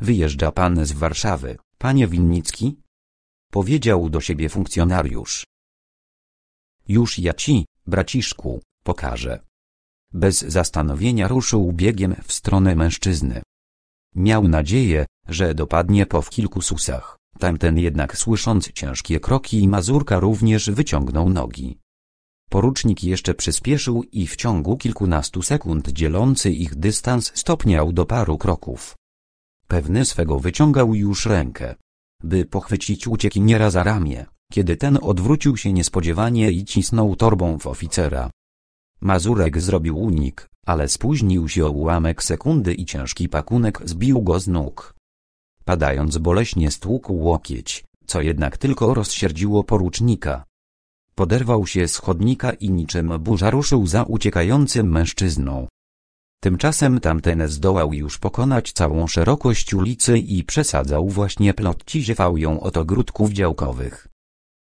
Wyjeżdża pan z Warszawy, panie Winnicki? Powiedział do siebie funkcjonariusz. Już ja ci, braciszku, pokażę. Bez zastanowienia ruszył biegiem w stronę mężczyzny. Miał nadzieję, że dopadnie po w kilku susach. Tamten jednak słysząc ciężkie kroki Mazurka również wyciągnął nogi. Porucznik jeszcze przyspieszył i w ciągu kilkunastu sekund dzielący ich dystans stopniał do paru kroków. Pewny swego wyciągał już rękę, by pochwycić uciekiniera za ramię, kiedy ten odwrócił się niespodziewanie i cisnął torbą w oficera. Mazurek zrobił unik, ale spóźnił się o ułamek sekundy i ciężki pakunek zbił go z nóg. Padając boleśnie stłukł łokieć, co jednak tylko rozsierdziło porucznika. Poderwał się z chodnika i niczym burza ruszył za uciekającym mężczyzną. Tymczasem tamten zdołał już pokonać całą szerokość ulicy i przesadzał właśnie plotci ziewał ją od ogródków działkowych.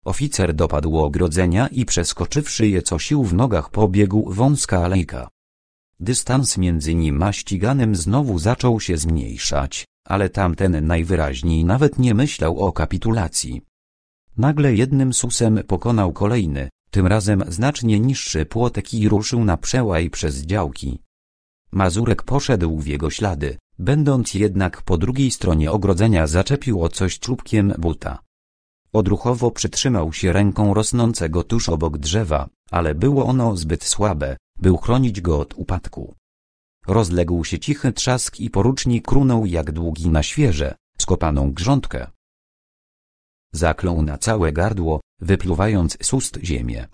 Oficer dopadł ogrodzenia i przeskoczywszy je co sił w nogach pobiegł wąska alejka. Dystans między nim a ściganym znowu zaczął się zmniejszać, ale tamten najwyraźniej nawet nie myślał o kapitulacji. Nagle jednym susem pokonał kolejny, tym razem znacznie niższy płotek i ruszył na przełaj przez działki. Mazurek poszedł w jego ślady, będąc jednak po drugiej stronie ogrodzenia zaczepił o coś czubkiem buta. Odruchowo przytrzymał się ręką rosnącego tuż obok drzewa, ale było ono zbyt słabe, by uchronić go od upadku. Rozległ się cichy trzask i porucznik krunął jak długi na świeże, skopaną grządkę. Zaklął na całe gardło, wypluwając z ust ziemię.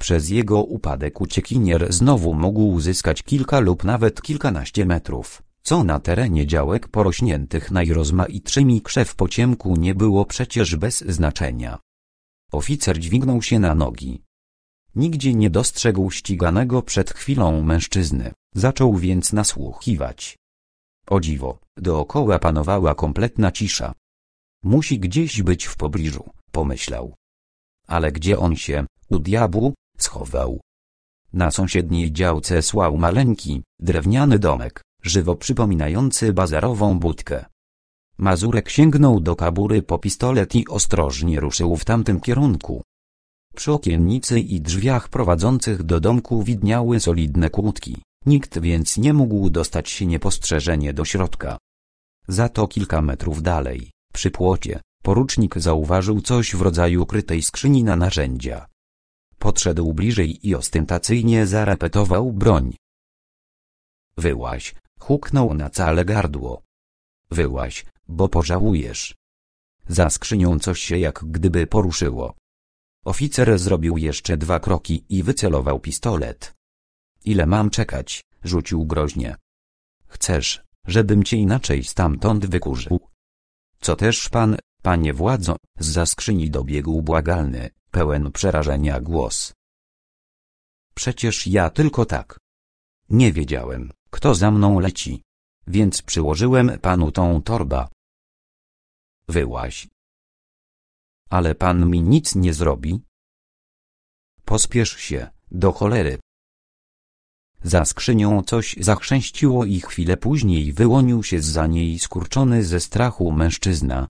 Przez jego upadek uciekinier znowu mógł uzyskać kilka lub nawet kilkanaście metrów, co na terenie działek porośniętych najrozmaitszymi krzew po ciemku nie było przecież bez znaczenia. Oficer dźwignął się na nogi, Nigdzie nie dostrzegł ściganego przed chwilą mężczyzny, zaczął więc nasłuchiwać. O dziwo, dookoła panowała kompletna cisza. Musi gdzieś być w pobliżu, pomyślał. Ale gdzie on się, u diabłu, schował? Na sąsiedniej działce słał maleńki, drewniany domek, żywo przypominający bazarową budkę. Mazurek sięgnął do kabury po pistolet i ostrożnie ruszył w tamtym kierunku. Przy okiennicy i drzwiach prowadzących do domku widniały solidne kłódki, nikt więc nie mógł dostać się niepostrzeżenie do środka. Za to kilka metrów dalej, przy płocie, porucznik zauważył coś w rodzaju krytej skrzyni na narzędzia. Podszedł bliżej i ostentacyjnie zarepetował broń. Wyłaś, huknął na całe gardło. Wyłaś, bo pożałujesz. Za skrzynią coś się jak gdyby poruszyło. Oficer zrobił jeszcze dwa kroki i wycelował pistolet. Ile mam czekać? rzucił groźnie. Chcesz, żebym cię inaczej stamtąd wykurzył? Co też pan, panie władzo, z za skrzyni dobiegł błagalny, pełen przerażenia głos. Przecież ja tylko tak. Nie wiedziałem, kto za mną leci. Więc przyłożyłem panu tą torba. Wyłaś, ale pan mi nic nie zrobi. Pospiesz się, do cholery. Za skrzynią coś zachrzęściło i chwilę później wyłonił się za niej skurczony ze strachu mężczyzna.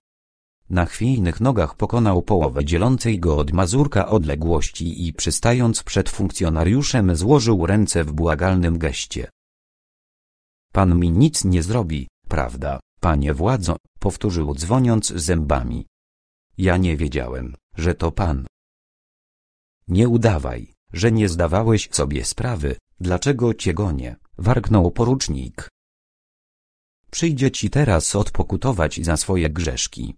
Na chwiejnych nogach pokonał połowę dzielącej go od mazurka odległości i przystając przed funkcjonariuszem złożył ręce w błagalnym geście. Pan mi nic nie zrobi, prawda, panie władzo, powtórzył dzwoniąc zębami. Ja nie wiedziałem, że to Pan. Nie udawaj, że nie zdawałeś sobie sprawy, dlaczego cię gonię, warknął porucznik. Przyjdzie ci teraz odpokutować za swoje grzeszki.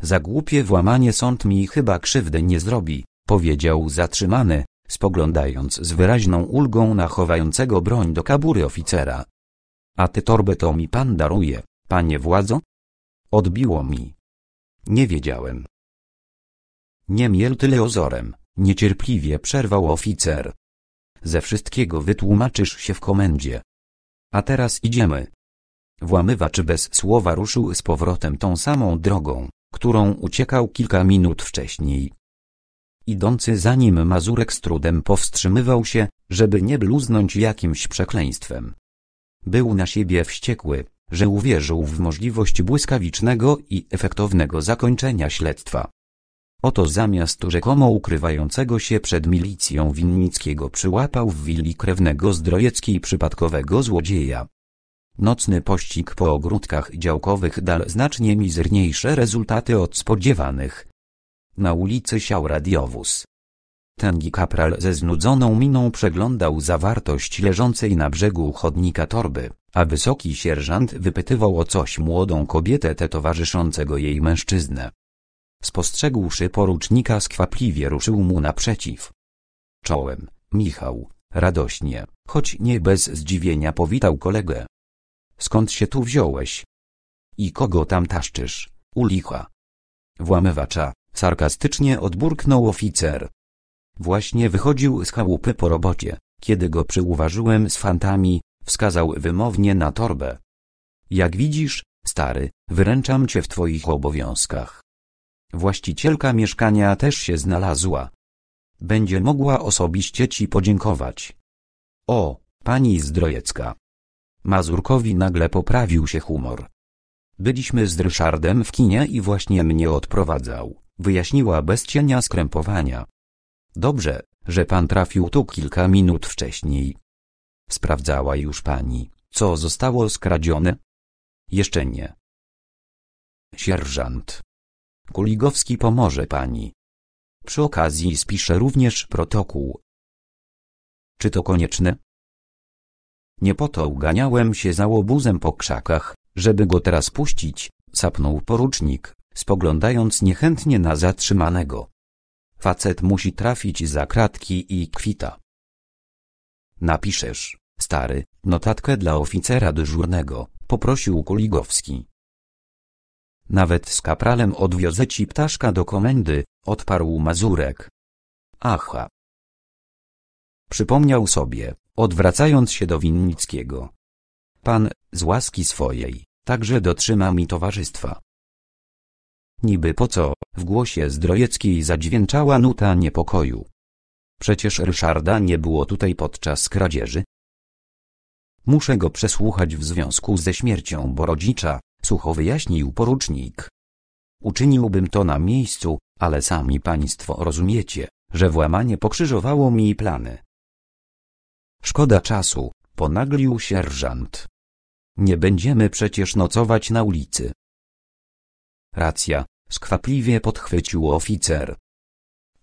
Za głupie włamanie sąd mi chyba krzywdy nie zrobi, powiedział zatrzymany, spoglądając z wyraźną ulgą na chowającego broń do kabury oficera. A ty torbę to mi pan daruje, panie władzo? Odbiło mi, nie wiedziałem. Nie miel tyle ozorem, niecierpliwie przerwał oficer. Ze wszystkiego wytłumaczysz się w komendzie. A teraz idziemy. Włamywacz bez słowa ruszył z powrotem tą samą drogą, którą uciekał kilka minut wcześniej. Idący za nim Mazurek z trudem powstrzymywał się, żeby nie bluznąć jakimś przekleństwem. Był na siebie wściekły, że uwierzył w możliwość błyskawicznego i efektownego zakończenia śledztwa. Oto zamiast rzekomo ukrywającego się przed milicją Winnickiego przyłapał w willi krewnego Zdrojeckiej przypadkowego złodzieja. Nocny pościg po ogródkach działkowych dal znacznie mizerniejsze rezultaty od spodziewanych. Na ulicy siał radiowóz. Tęgi kapral ze znudzoną miną przeglądał zawartość leżącej na brzegu chodnika torby, a wysoki sierżant wypytywał o coś młodą kobietę tę towarzyszącego jej mężczyznę. Spostrzegłszy porucznika skwapliwie ruszył mu naprzeciw. Czołem, Michał, radośnie, choć nie bez zdziwienia powitał kolegę. Skąd się tu wziąłeś? I kogo tam taszczysz, ulicha? Włamywacza, sarkastycznie odburknął oficer. Właśnie wychodził z chałupy po robocie, kiedy go przyuważyłem z fantami, wskazał wymownie na torbę. Jak widzisz, stary, wyręczam cię w twoich obowiązkach. Właścicielka mieszkania też się znalazła. Będzie mogła osobiście ci podziękować. O, pani Zdrojecka. Mazurkowi nagle poprawił się humor. Byliśmy z Ryszardem w kinie i właśnie mnie odprowadzał, wyjaśniła bez cienia skrępowania. Dobrze, że pan trafił tu kilka minut wcześniej. Sprawdzała już pani, co zostało skradzione? Jeszcze nie. Sierżant. Kuligowski pomoże pani. Przy okazji spiszę również protokół. Czy to konieczne? Nie po to uganiałem się za łobuzem po krzakach, żeby go teraz puścić, sapnął porucznik, spoglądając niechętnie na zatrzymanego. Facet musi trafić za kratki i kwita. Napiszesz, stary, notatkę dla oficera dyżurnego, poprosił Kuligowski. Nawet z kapralem odwiozę ci ptaszka do komendy, odparł Mazurek. Aha. Przypomniał sobie, odwracając się do Winnickiego. Pan, z łaski swojej, także dotrzyma mi towarzystwa. Niby po co, w głosie Zdrojeckiej zadźwięczała nuta niepokoju. Przecież Ryszarda nie było tutaj podczas kradzieży. Muszę go przesłuchać w związku ze śmiercią Borodzicza, sucho wyjaśnił porucznik. Uczyniłbym to na miejscu, ale sami państwo rozumiecie, że włamanie pokrzyżowało mi plany. Szkoda czasu, ponaglił sierżant. Nie będziemy przecież nocować na ulicy. Racja, skwapliwie podchwycił oficer.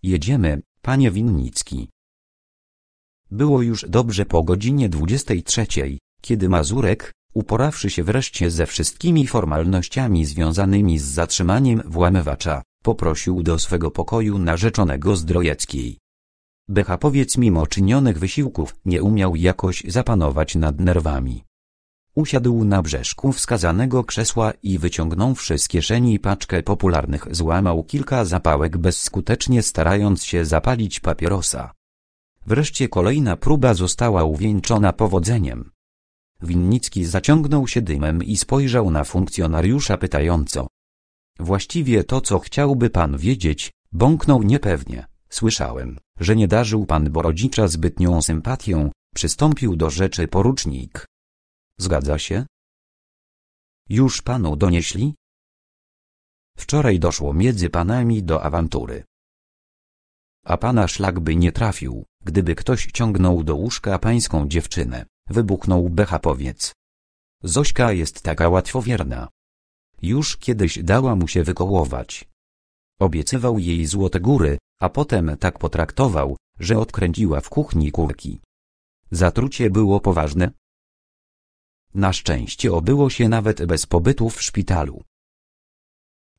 Jedziemy, panie Winnicki. Było już dobrze po godzinie trzeciej, kiedy Mazurek, uporawszy się wreszcie ze wszystkimi formalnościami związanymi z zatrzymaniem włamywacza, poprosił do swego pokoju narzeczonego Zdrojeckiej. powiedz, mimo czynionych wysiłków nie umiał jakoś zapanować nad nerwami. Usiadł na brzeszku wskazanego krzesła i wyciągnąwszy z kieszeni paczkę popularnych złamał kilka zapałek bezskutecznie starając się zapalić papierosa. Wreszcie kolejna próba została uwieńczona powodzeniem. Winnicki zaciągnął się dymem i spojrzał na funkcjonariusza pytająco. Właściwie to co chciałby pan wiedzieć, bąknął niepewnie. Słyszałem, że nie darzył pan Borodzicza zbytnią sympatią, przystąpił do rzeczy porucznik. Zgadza się? Już panu donieśli? Wczoraj doszło między panami do awantury. A pana szlak by nie trafił, gdyby ktoś ciągnął do łóżka pańską dziewczynę, wybuchnął bechapowiec. Zośka jest taka łatwowierna. Już kiedyś dała mu się wykołować. Obiecywał jej złote góry, a potem tak potraktował, że odkręciła w kuchni kurki. Zatrucie było poważne, na szczęście obyło się nawet bez pobytu w szpitalu.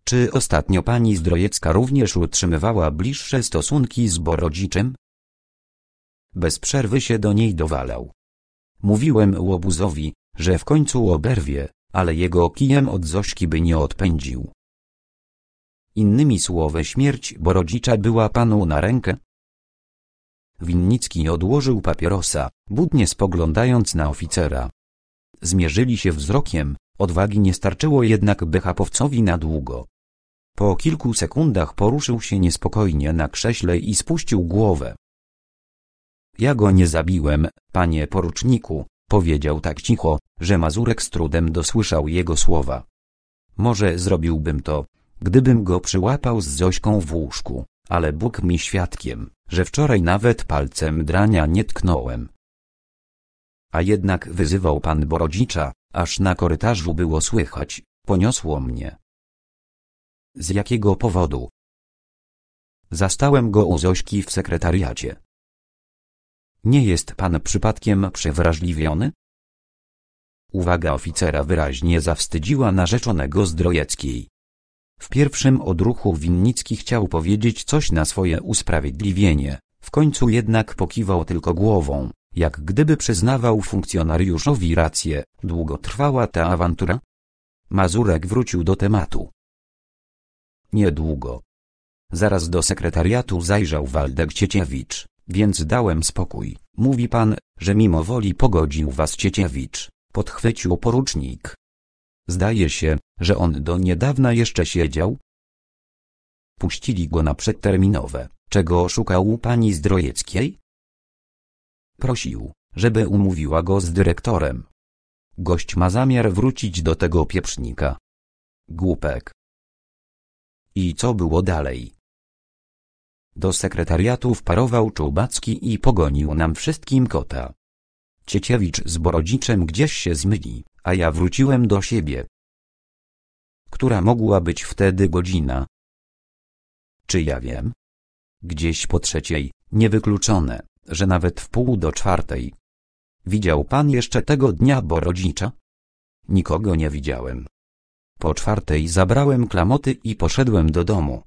Czy ostatnio pani Zdrojecka również utrzymywała bliższe stosunki z Borodziczem? Bez przerwy się do niej dowalał. Mówiłem Łobuzowi, że w końcu oberwie, ale jego kijem od Zośki by nie odpędził. Innymi słowy śmierć Borodzicza była panu na rękę? Winnicki odłożył papierosa, budnie spoglądając na oficera. Zmierzyli się wzrokiem, odwagi nie starczyło jednak Bechapowcowi na długo. Po kilku sekundach poruszył się niespokojnie na krześle i spuścił głowę. Ja go nie zabiłem, panie poruczniku, powiedział tak cicho, że Mazurek z trudem dosłyszał jego słowa. Może zrobiłbym to, gdybym go przyłapał z Zośką w łóżku, ale Bóg mi świadkiem, że wczoraj nawet palcem drania nie tknąłem. A jednak wyzywał pan Borodzicza, aż na korytarzu było słychać, poniosło mnie. Z jakiego powodu? Zastałem go u Zośki w sekretariacie. Nie jest pan przypadkiem przewrażliwiony? Uwaga oficera wyraźnie zawstydziła narzeczonego Zdrojeckiej. W pierwszym odruchu Winnicki chciał powiedzieć coś na swoje usprawiedliwienie, w końcu jednak pokiwał tylko głową. Jak gdyby przyznawał funkcjonariuszowi rację, długo trwała ta awantura? Mazurek wrócił do tematu. Niedługo. Zaraz do sekretariatu zajrzał Waldek Cieciewicz, więc dałem spokój. Mówi pan, że mimo woli pogodził was Cieciewicz, podchwycił porucznik. Zdaje się, że on do niedawna jeszcze siedział? Puścili go na przedterminowe. Czego szukał u pani Zdrojeckiej? Prosił, żeby umówiła go z dyrektorem. Gość ma zamiar wrócić do tego pieprznika. Głupek. I co było dalej? Do sekretariatu wparował Czubacki i pogonił nam wszystkim kota. Cieciewicz z Borodziczem gdzieś się zmyli, a ja wróciłem do siebie. Która mogła być wtedy godzina? Czy ja wiem? Gdzieś po trzeciej, niewykluczone że nawet w pół do czwartej. Widział pan jeszcze tego dnia Borodzicza? Nikogo nie widziałem. Po czwartej zabrałem klamoty i poszedłem do domu.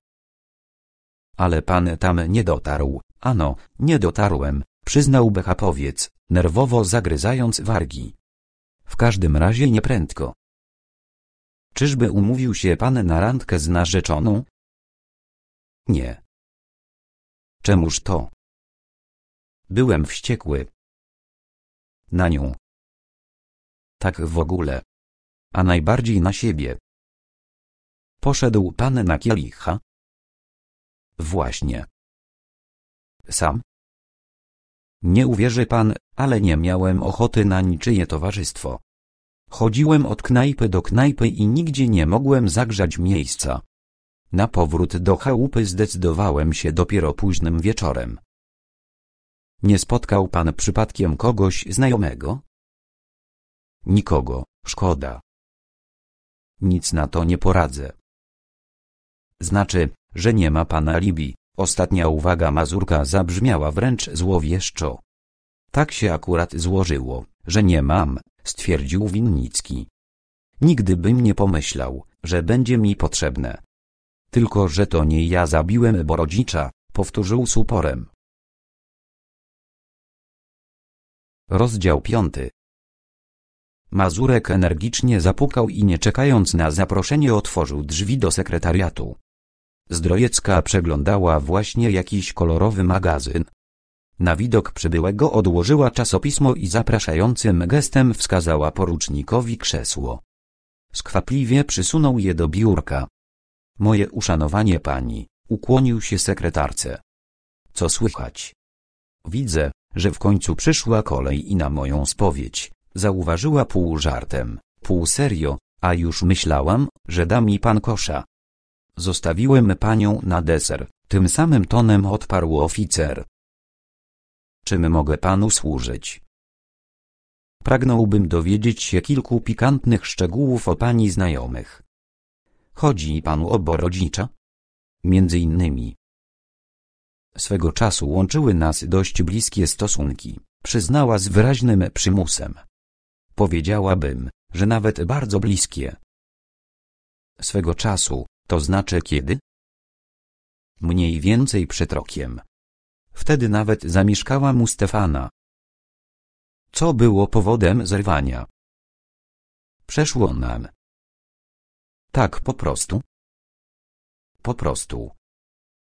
Ale pan tam nie dotarł, ano, nie dotarłem, przyznał Bechapowiec, nerwowo zagryzając wargi. W każdym razie nieprędko. Czyżby umówił się pan na randkę z narzeczoną? Nie. Czemuż to? Byłem wściekły. Na nią. Tak w ogóle. A najbardziej na siebie. Poszedł pan na kielicha? Właśnie. Sam? Nie uwierzy pan, ale nie miałem ochoty na niczyje towarzystwo. Chodziłem od knajpy do knajpy i nigdzie nie mogłem zagrzać miejsca. Na powrót do chałupy zdecydowałem się dopiero późnym wieczorem. Nie spotkał pan przypadkiem kogoś znajomego? Nikogo, szkoda. Nic na to nie poradzę. Znaczy, że nie ma pana libi. Ostatnia uwaga Mazurka zabrzmiała wręcz złowieszczo. Tak się akurat złożyło, że nie mam, stwierdził Winnicki. Nigdy bym nie pomyślał, że będzie mi potrzebne. Tylko, że to nie ja zabiłem Borodzicza, powtórzył z uporem. Rozdział 5. Mazurek energicznie zapukał i nie czekając na zaproszenie otworzył drzwi do sekretariatu. Zdrojecka przeglądała właśnie jakiś kolorowy magazyn. Na widok przybyłego odłożyła czasopismo i zapraszającym gestem wskazała porucznikowi krzesło. Skwapliwie przysunął je do biurka. Moje uszanowanie pani, ukłonił się sekretarce. Co słychać? Widzę, że w końcu przyszła kolej i na moją spowiedź, zauważyła pół żartem, pół serio, a już myślałam, że da mi pan kosza. Zostawiłem panią na deser, tym samym tonem odparł oficer. Czym mogę panu służyć? Pragnąłbym dowiedzieć się kilku pikantnych szczegółów o pani znajomych. Chodzi panu o Borodzicza? Między innymi. Swego czasu łączyły nas dość bliskie stosunki, przyznała z wyraźnym przymusem. Powiedziałabym, że nawet bardzo bliskie. Swego czasu, to znaczy kiedy? Mniej więcej przed rokiem. Wtedy nawet zamieszkałam u Stefana. Co było powodem zerwania? Przeszło nam. Tak po prostu. Po prostu.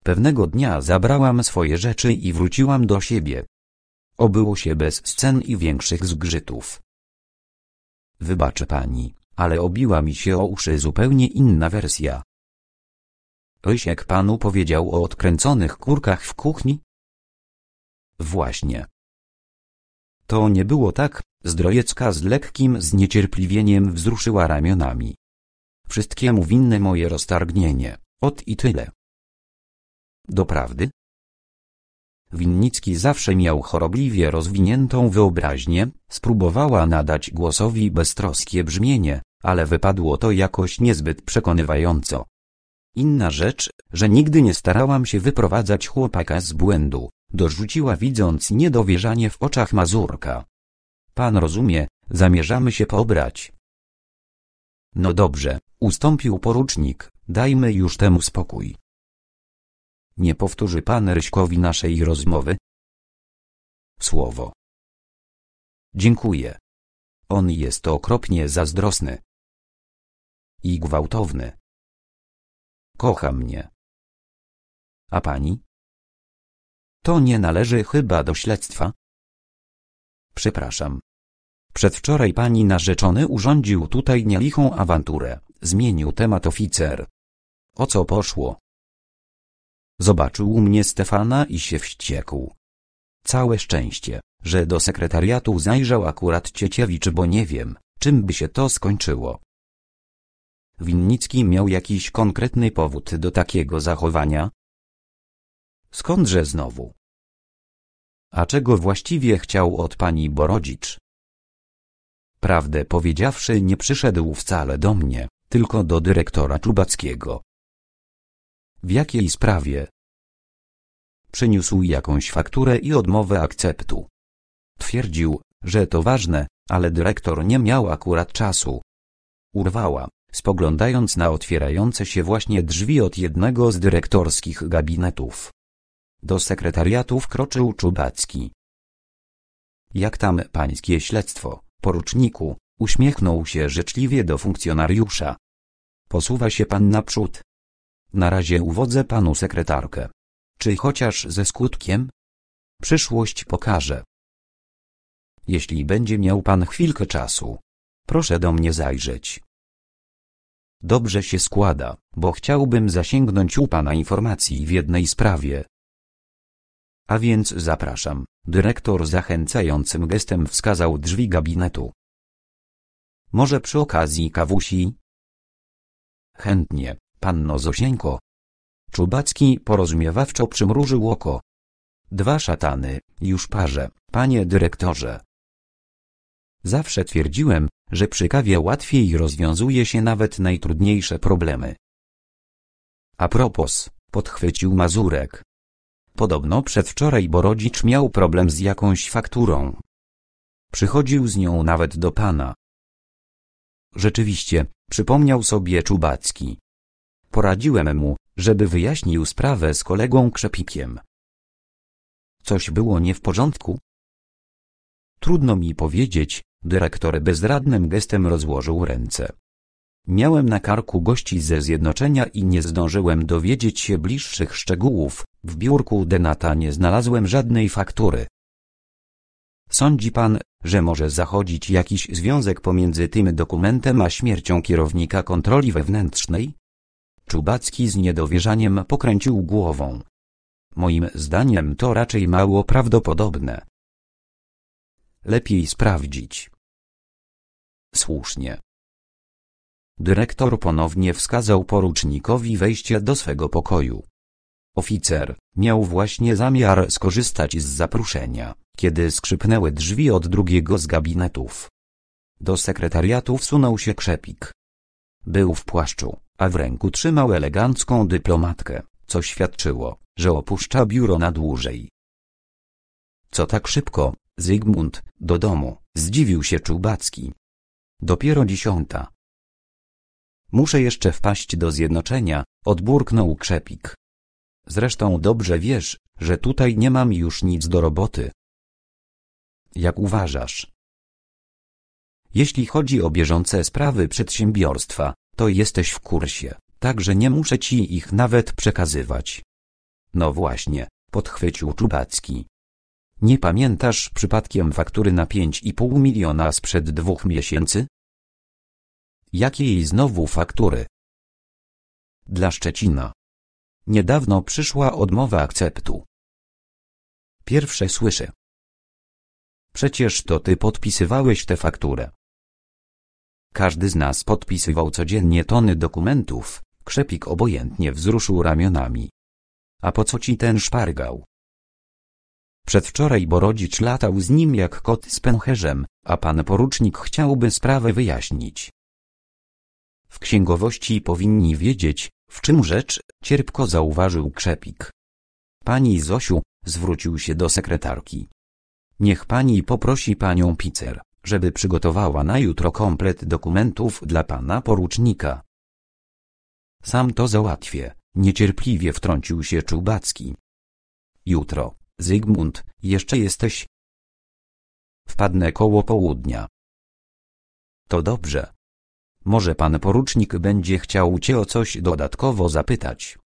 Pewnego dnia zabrałam swoje rzeczy i wróciłam do siebie. Obyło się bez scen i większych zgrzytów. Wybaczę pani, ale obiła mi się o uszy zupełnie inna wersja. Rysiek panu powiedział o odkręconych kurkach w kuchni? Właśnie. To nie było tak, zdrojecka z lekkim zniecierpliwieniem wzruszyła ramionami. Wszystkiemu winne moje roztargnienie, ot i tyle. Doprawdy? Winnicki zawsze miał chorobliwie rozwiniętą wyobraźnię, spróbowała nadać głosowi beztroskie brzmienie, ale wypadło to jakoś niezbyt przekonywająco. Inna rzecz, że nigdy nie starałam się wyprowadzać chłopaka z błędu, dorzuciła widząc niedowierzanie w oczach Mazurka. Pan rozumie, zamierzamy się pobrać. No dobrze, ustąpił porucznik, dajmy już temu spokój. Nie powtórzy pan Ryśkowi naszej rozmowy? Słowo. Dziękuję. On jest okropnie zazdrosny. I gwałtowny. Kocha mnie. A pani? To nie należy chyba do śledztwa? Przepraszam. Przedwczoraj pani narzeczony urządził tutaj nielichą awanturę, zmienił temat oficer. O co poszło? Zobaczył mnie Stefana i się wściekł. Całe szczęście, że do sekretariatu zajrzał akurat Cieciewicz, bo nie wiem, czym by się to skończyło. Winnicki miał jakiś konkretny powód do takiego zachowania? Skądże znowu? A czego właściwie chciał od pani Borodzicz? Prawdę powiedziawszy nie przyszedł wcale do mnie, tylko do dyrektora Czubackiego. W jakiej sprawie? Przyniósł jakąś fakturę i odmowę akceptu. Twierdził, że to ważne, ale dyrektor nie miał akurat czasu. Urwała, spoglądając na otwierające się właśnie drzwi od jednego z dyrektorskich gabinetów. Do sekretariatu wkroczył Czubacki. Jak tam pańskie śledztwo, poruczniku? Uśmiechnął się życzliwie do funkcjonariusza. Posuwa się pan naprzód. Na razie uwodzę panu sekretarkę. Czy chociaż ze skutkiem? Przyszłość pokaże. Jeśli będzie miał pan chwilkę czasu, proszę do mnie zajrzeć. Dobrze się składa, bo chciałbym zasięgnąć u pana informacji w jednej sprawie. A więc zapraszam. Dyrektor zachęcającym gestem wskazał drzwi gabinetu. Może przy okazji kawusi? Chętnie, Panno Zosieńko. Czubacki porozumiewawczo przymrużył oko. Dwa szatany, już parze, panie dyrektorze. Zawsze twierdziłem, że przy kawie łatwiej rozwiązuje się nawet najtrudniejsze problemy. A propos, podchwycił Mazurek. Podobno przedwczoraj Borodzicz miał problem z jakąś fakturą. Przychodził z nią nawet do pana. Rzeczywiście, przypomniał sobie Czubacki. Poradziłem mu, żeby wyjaśnił sprawę z kolegą Krzepikiem. Coś było nie w porządku? Trudno mi powiedzieć, dyrektor bezradnym gestem rozłożył ręce. Miałem na karku gości ze zjednoczenia i nie zdążyłem dowiedzieć się bliższych szczegółów, w biurku Denata nie znalazłem żadnej faktury. Sądzi pan, że może zachodzić jakiś związek pomiędzy tym dokumentem a śmiercią kierownika kontroli wewnętrznej? Czubacki z niedowierzaniem pokręcił głową. Moim zdaniem to raczej mało prawdopodobne. Lepiej sprawdzić. Słusznie. Dyrektor ponownie wskazał porucznikowi wejście do swego pokoju. Oficer miał właśnie zamiar skorzystać z zaproszenia, kiedy skrzypnęły drzwi od drugiego z gabinetów. Do sekretariatu wsunął się krzepik. Był w płaszczu, a w ręku trzymał elegancką dyplomatkę, co świadczyło, że opuszcza biuro na dłużej. Co tak szybko, Zygmunt, do domu, zdziwił się Czubacki. Dopiero dziesiąta. Muszę jeszcze wpaść do zjednoczenia, odburknął Krzepik. Zresztą dobrze wiesz, że tutaj nie mam już nic do roboty. Jak uważasz? Jeśli chodzi o bieżące sprawy przedsiębiorstwa, to jesteś w kursie, także nie muszę ci ich nawet przekazywać. No właśnie, podchwycił Czubacki. Nie pamiętasz przypadkiem faktury na 5,5 miliona sprzed dwóch miesięcy? Jakiej znowu faktury? Dla Szczecina. Niedawno przyszła odmowa akceptu. Pierwsze słyszę. Przecież to ty podpisywałeś tę fakturę. Każdy z nas podpisywał codziennie tony dokumentów, krzepik obojętnie wzruszył ramionami. A po co ci ten szpargał? Przedwczoraj Borodzicz latał z nim jak kot z pęcherzem, a pan porucznik chciałby sprawę wyjaśnić. W księgowości powinni wiedzieć, w czym rzecz, cierpko zauważył krzepik. Pani Zosiu, zwrócił się do sekretarki. Niech pani poprosi panią Picer żeby przygotowała na jutro komplet dokumentów dla pana porucznika. Sam to załatwię, niecierpliwie wtrącił się Czubacki. Jutro, Zygmunt, jeszcze jesteś? Wpadnę koło południa. To dobrze. Może pan porucznik będzie chciał cię o coś dodatkowo zapytać.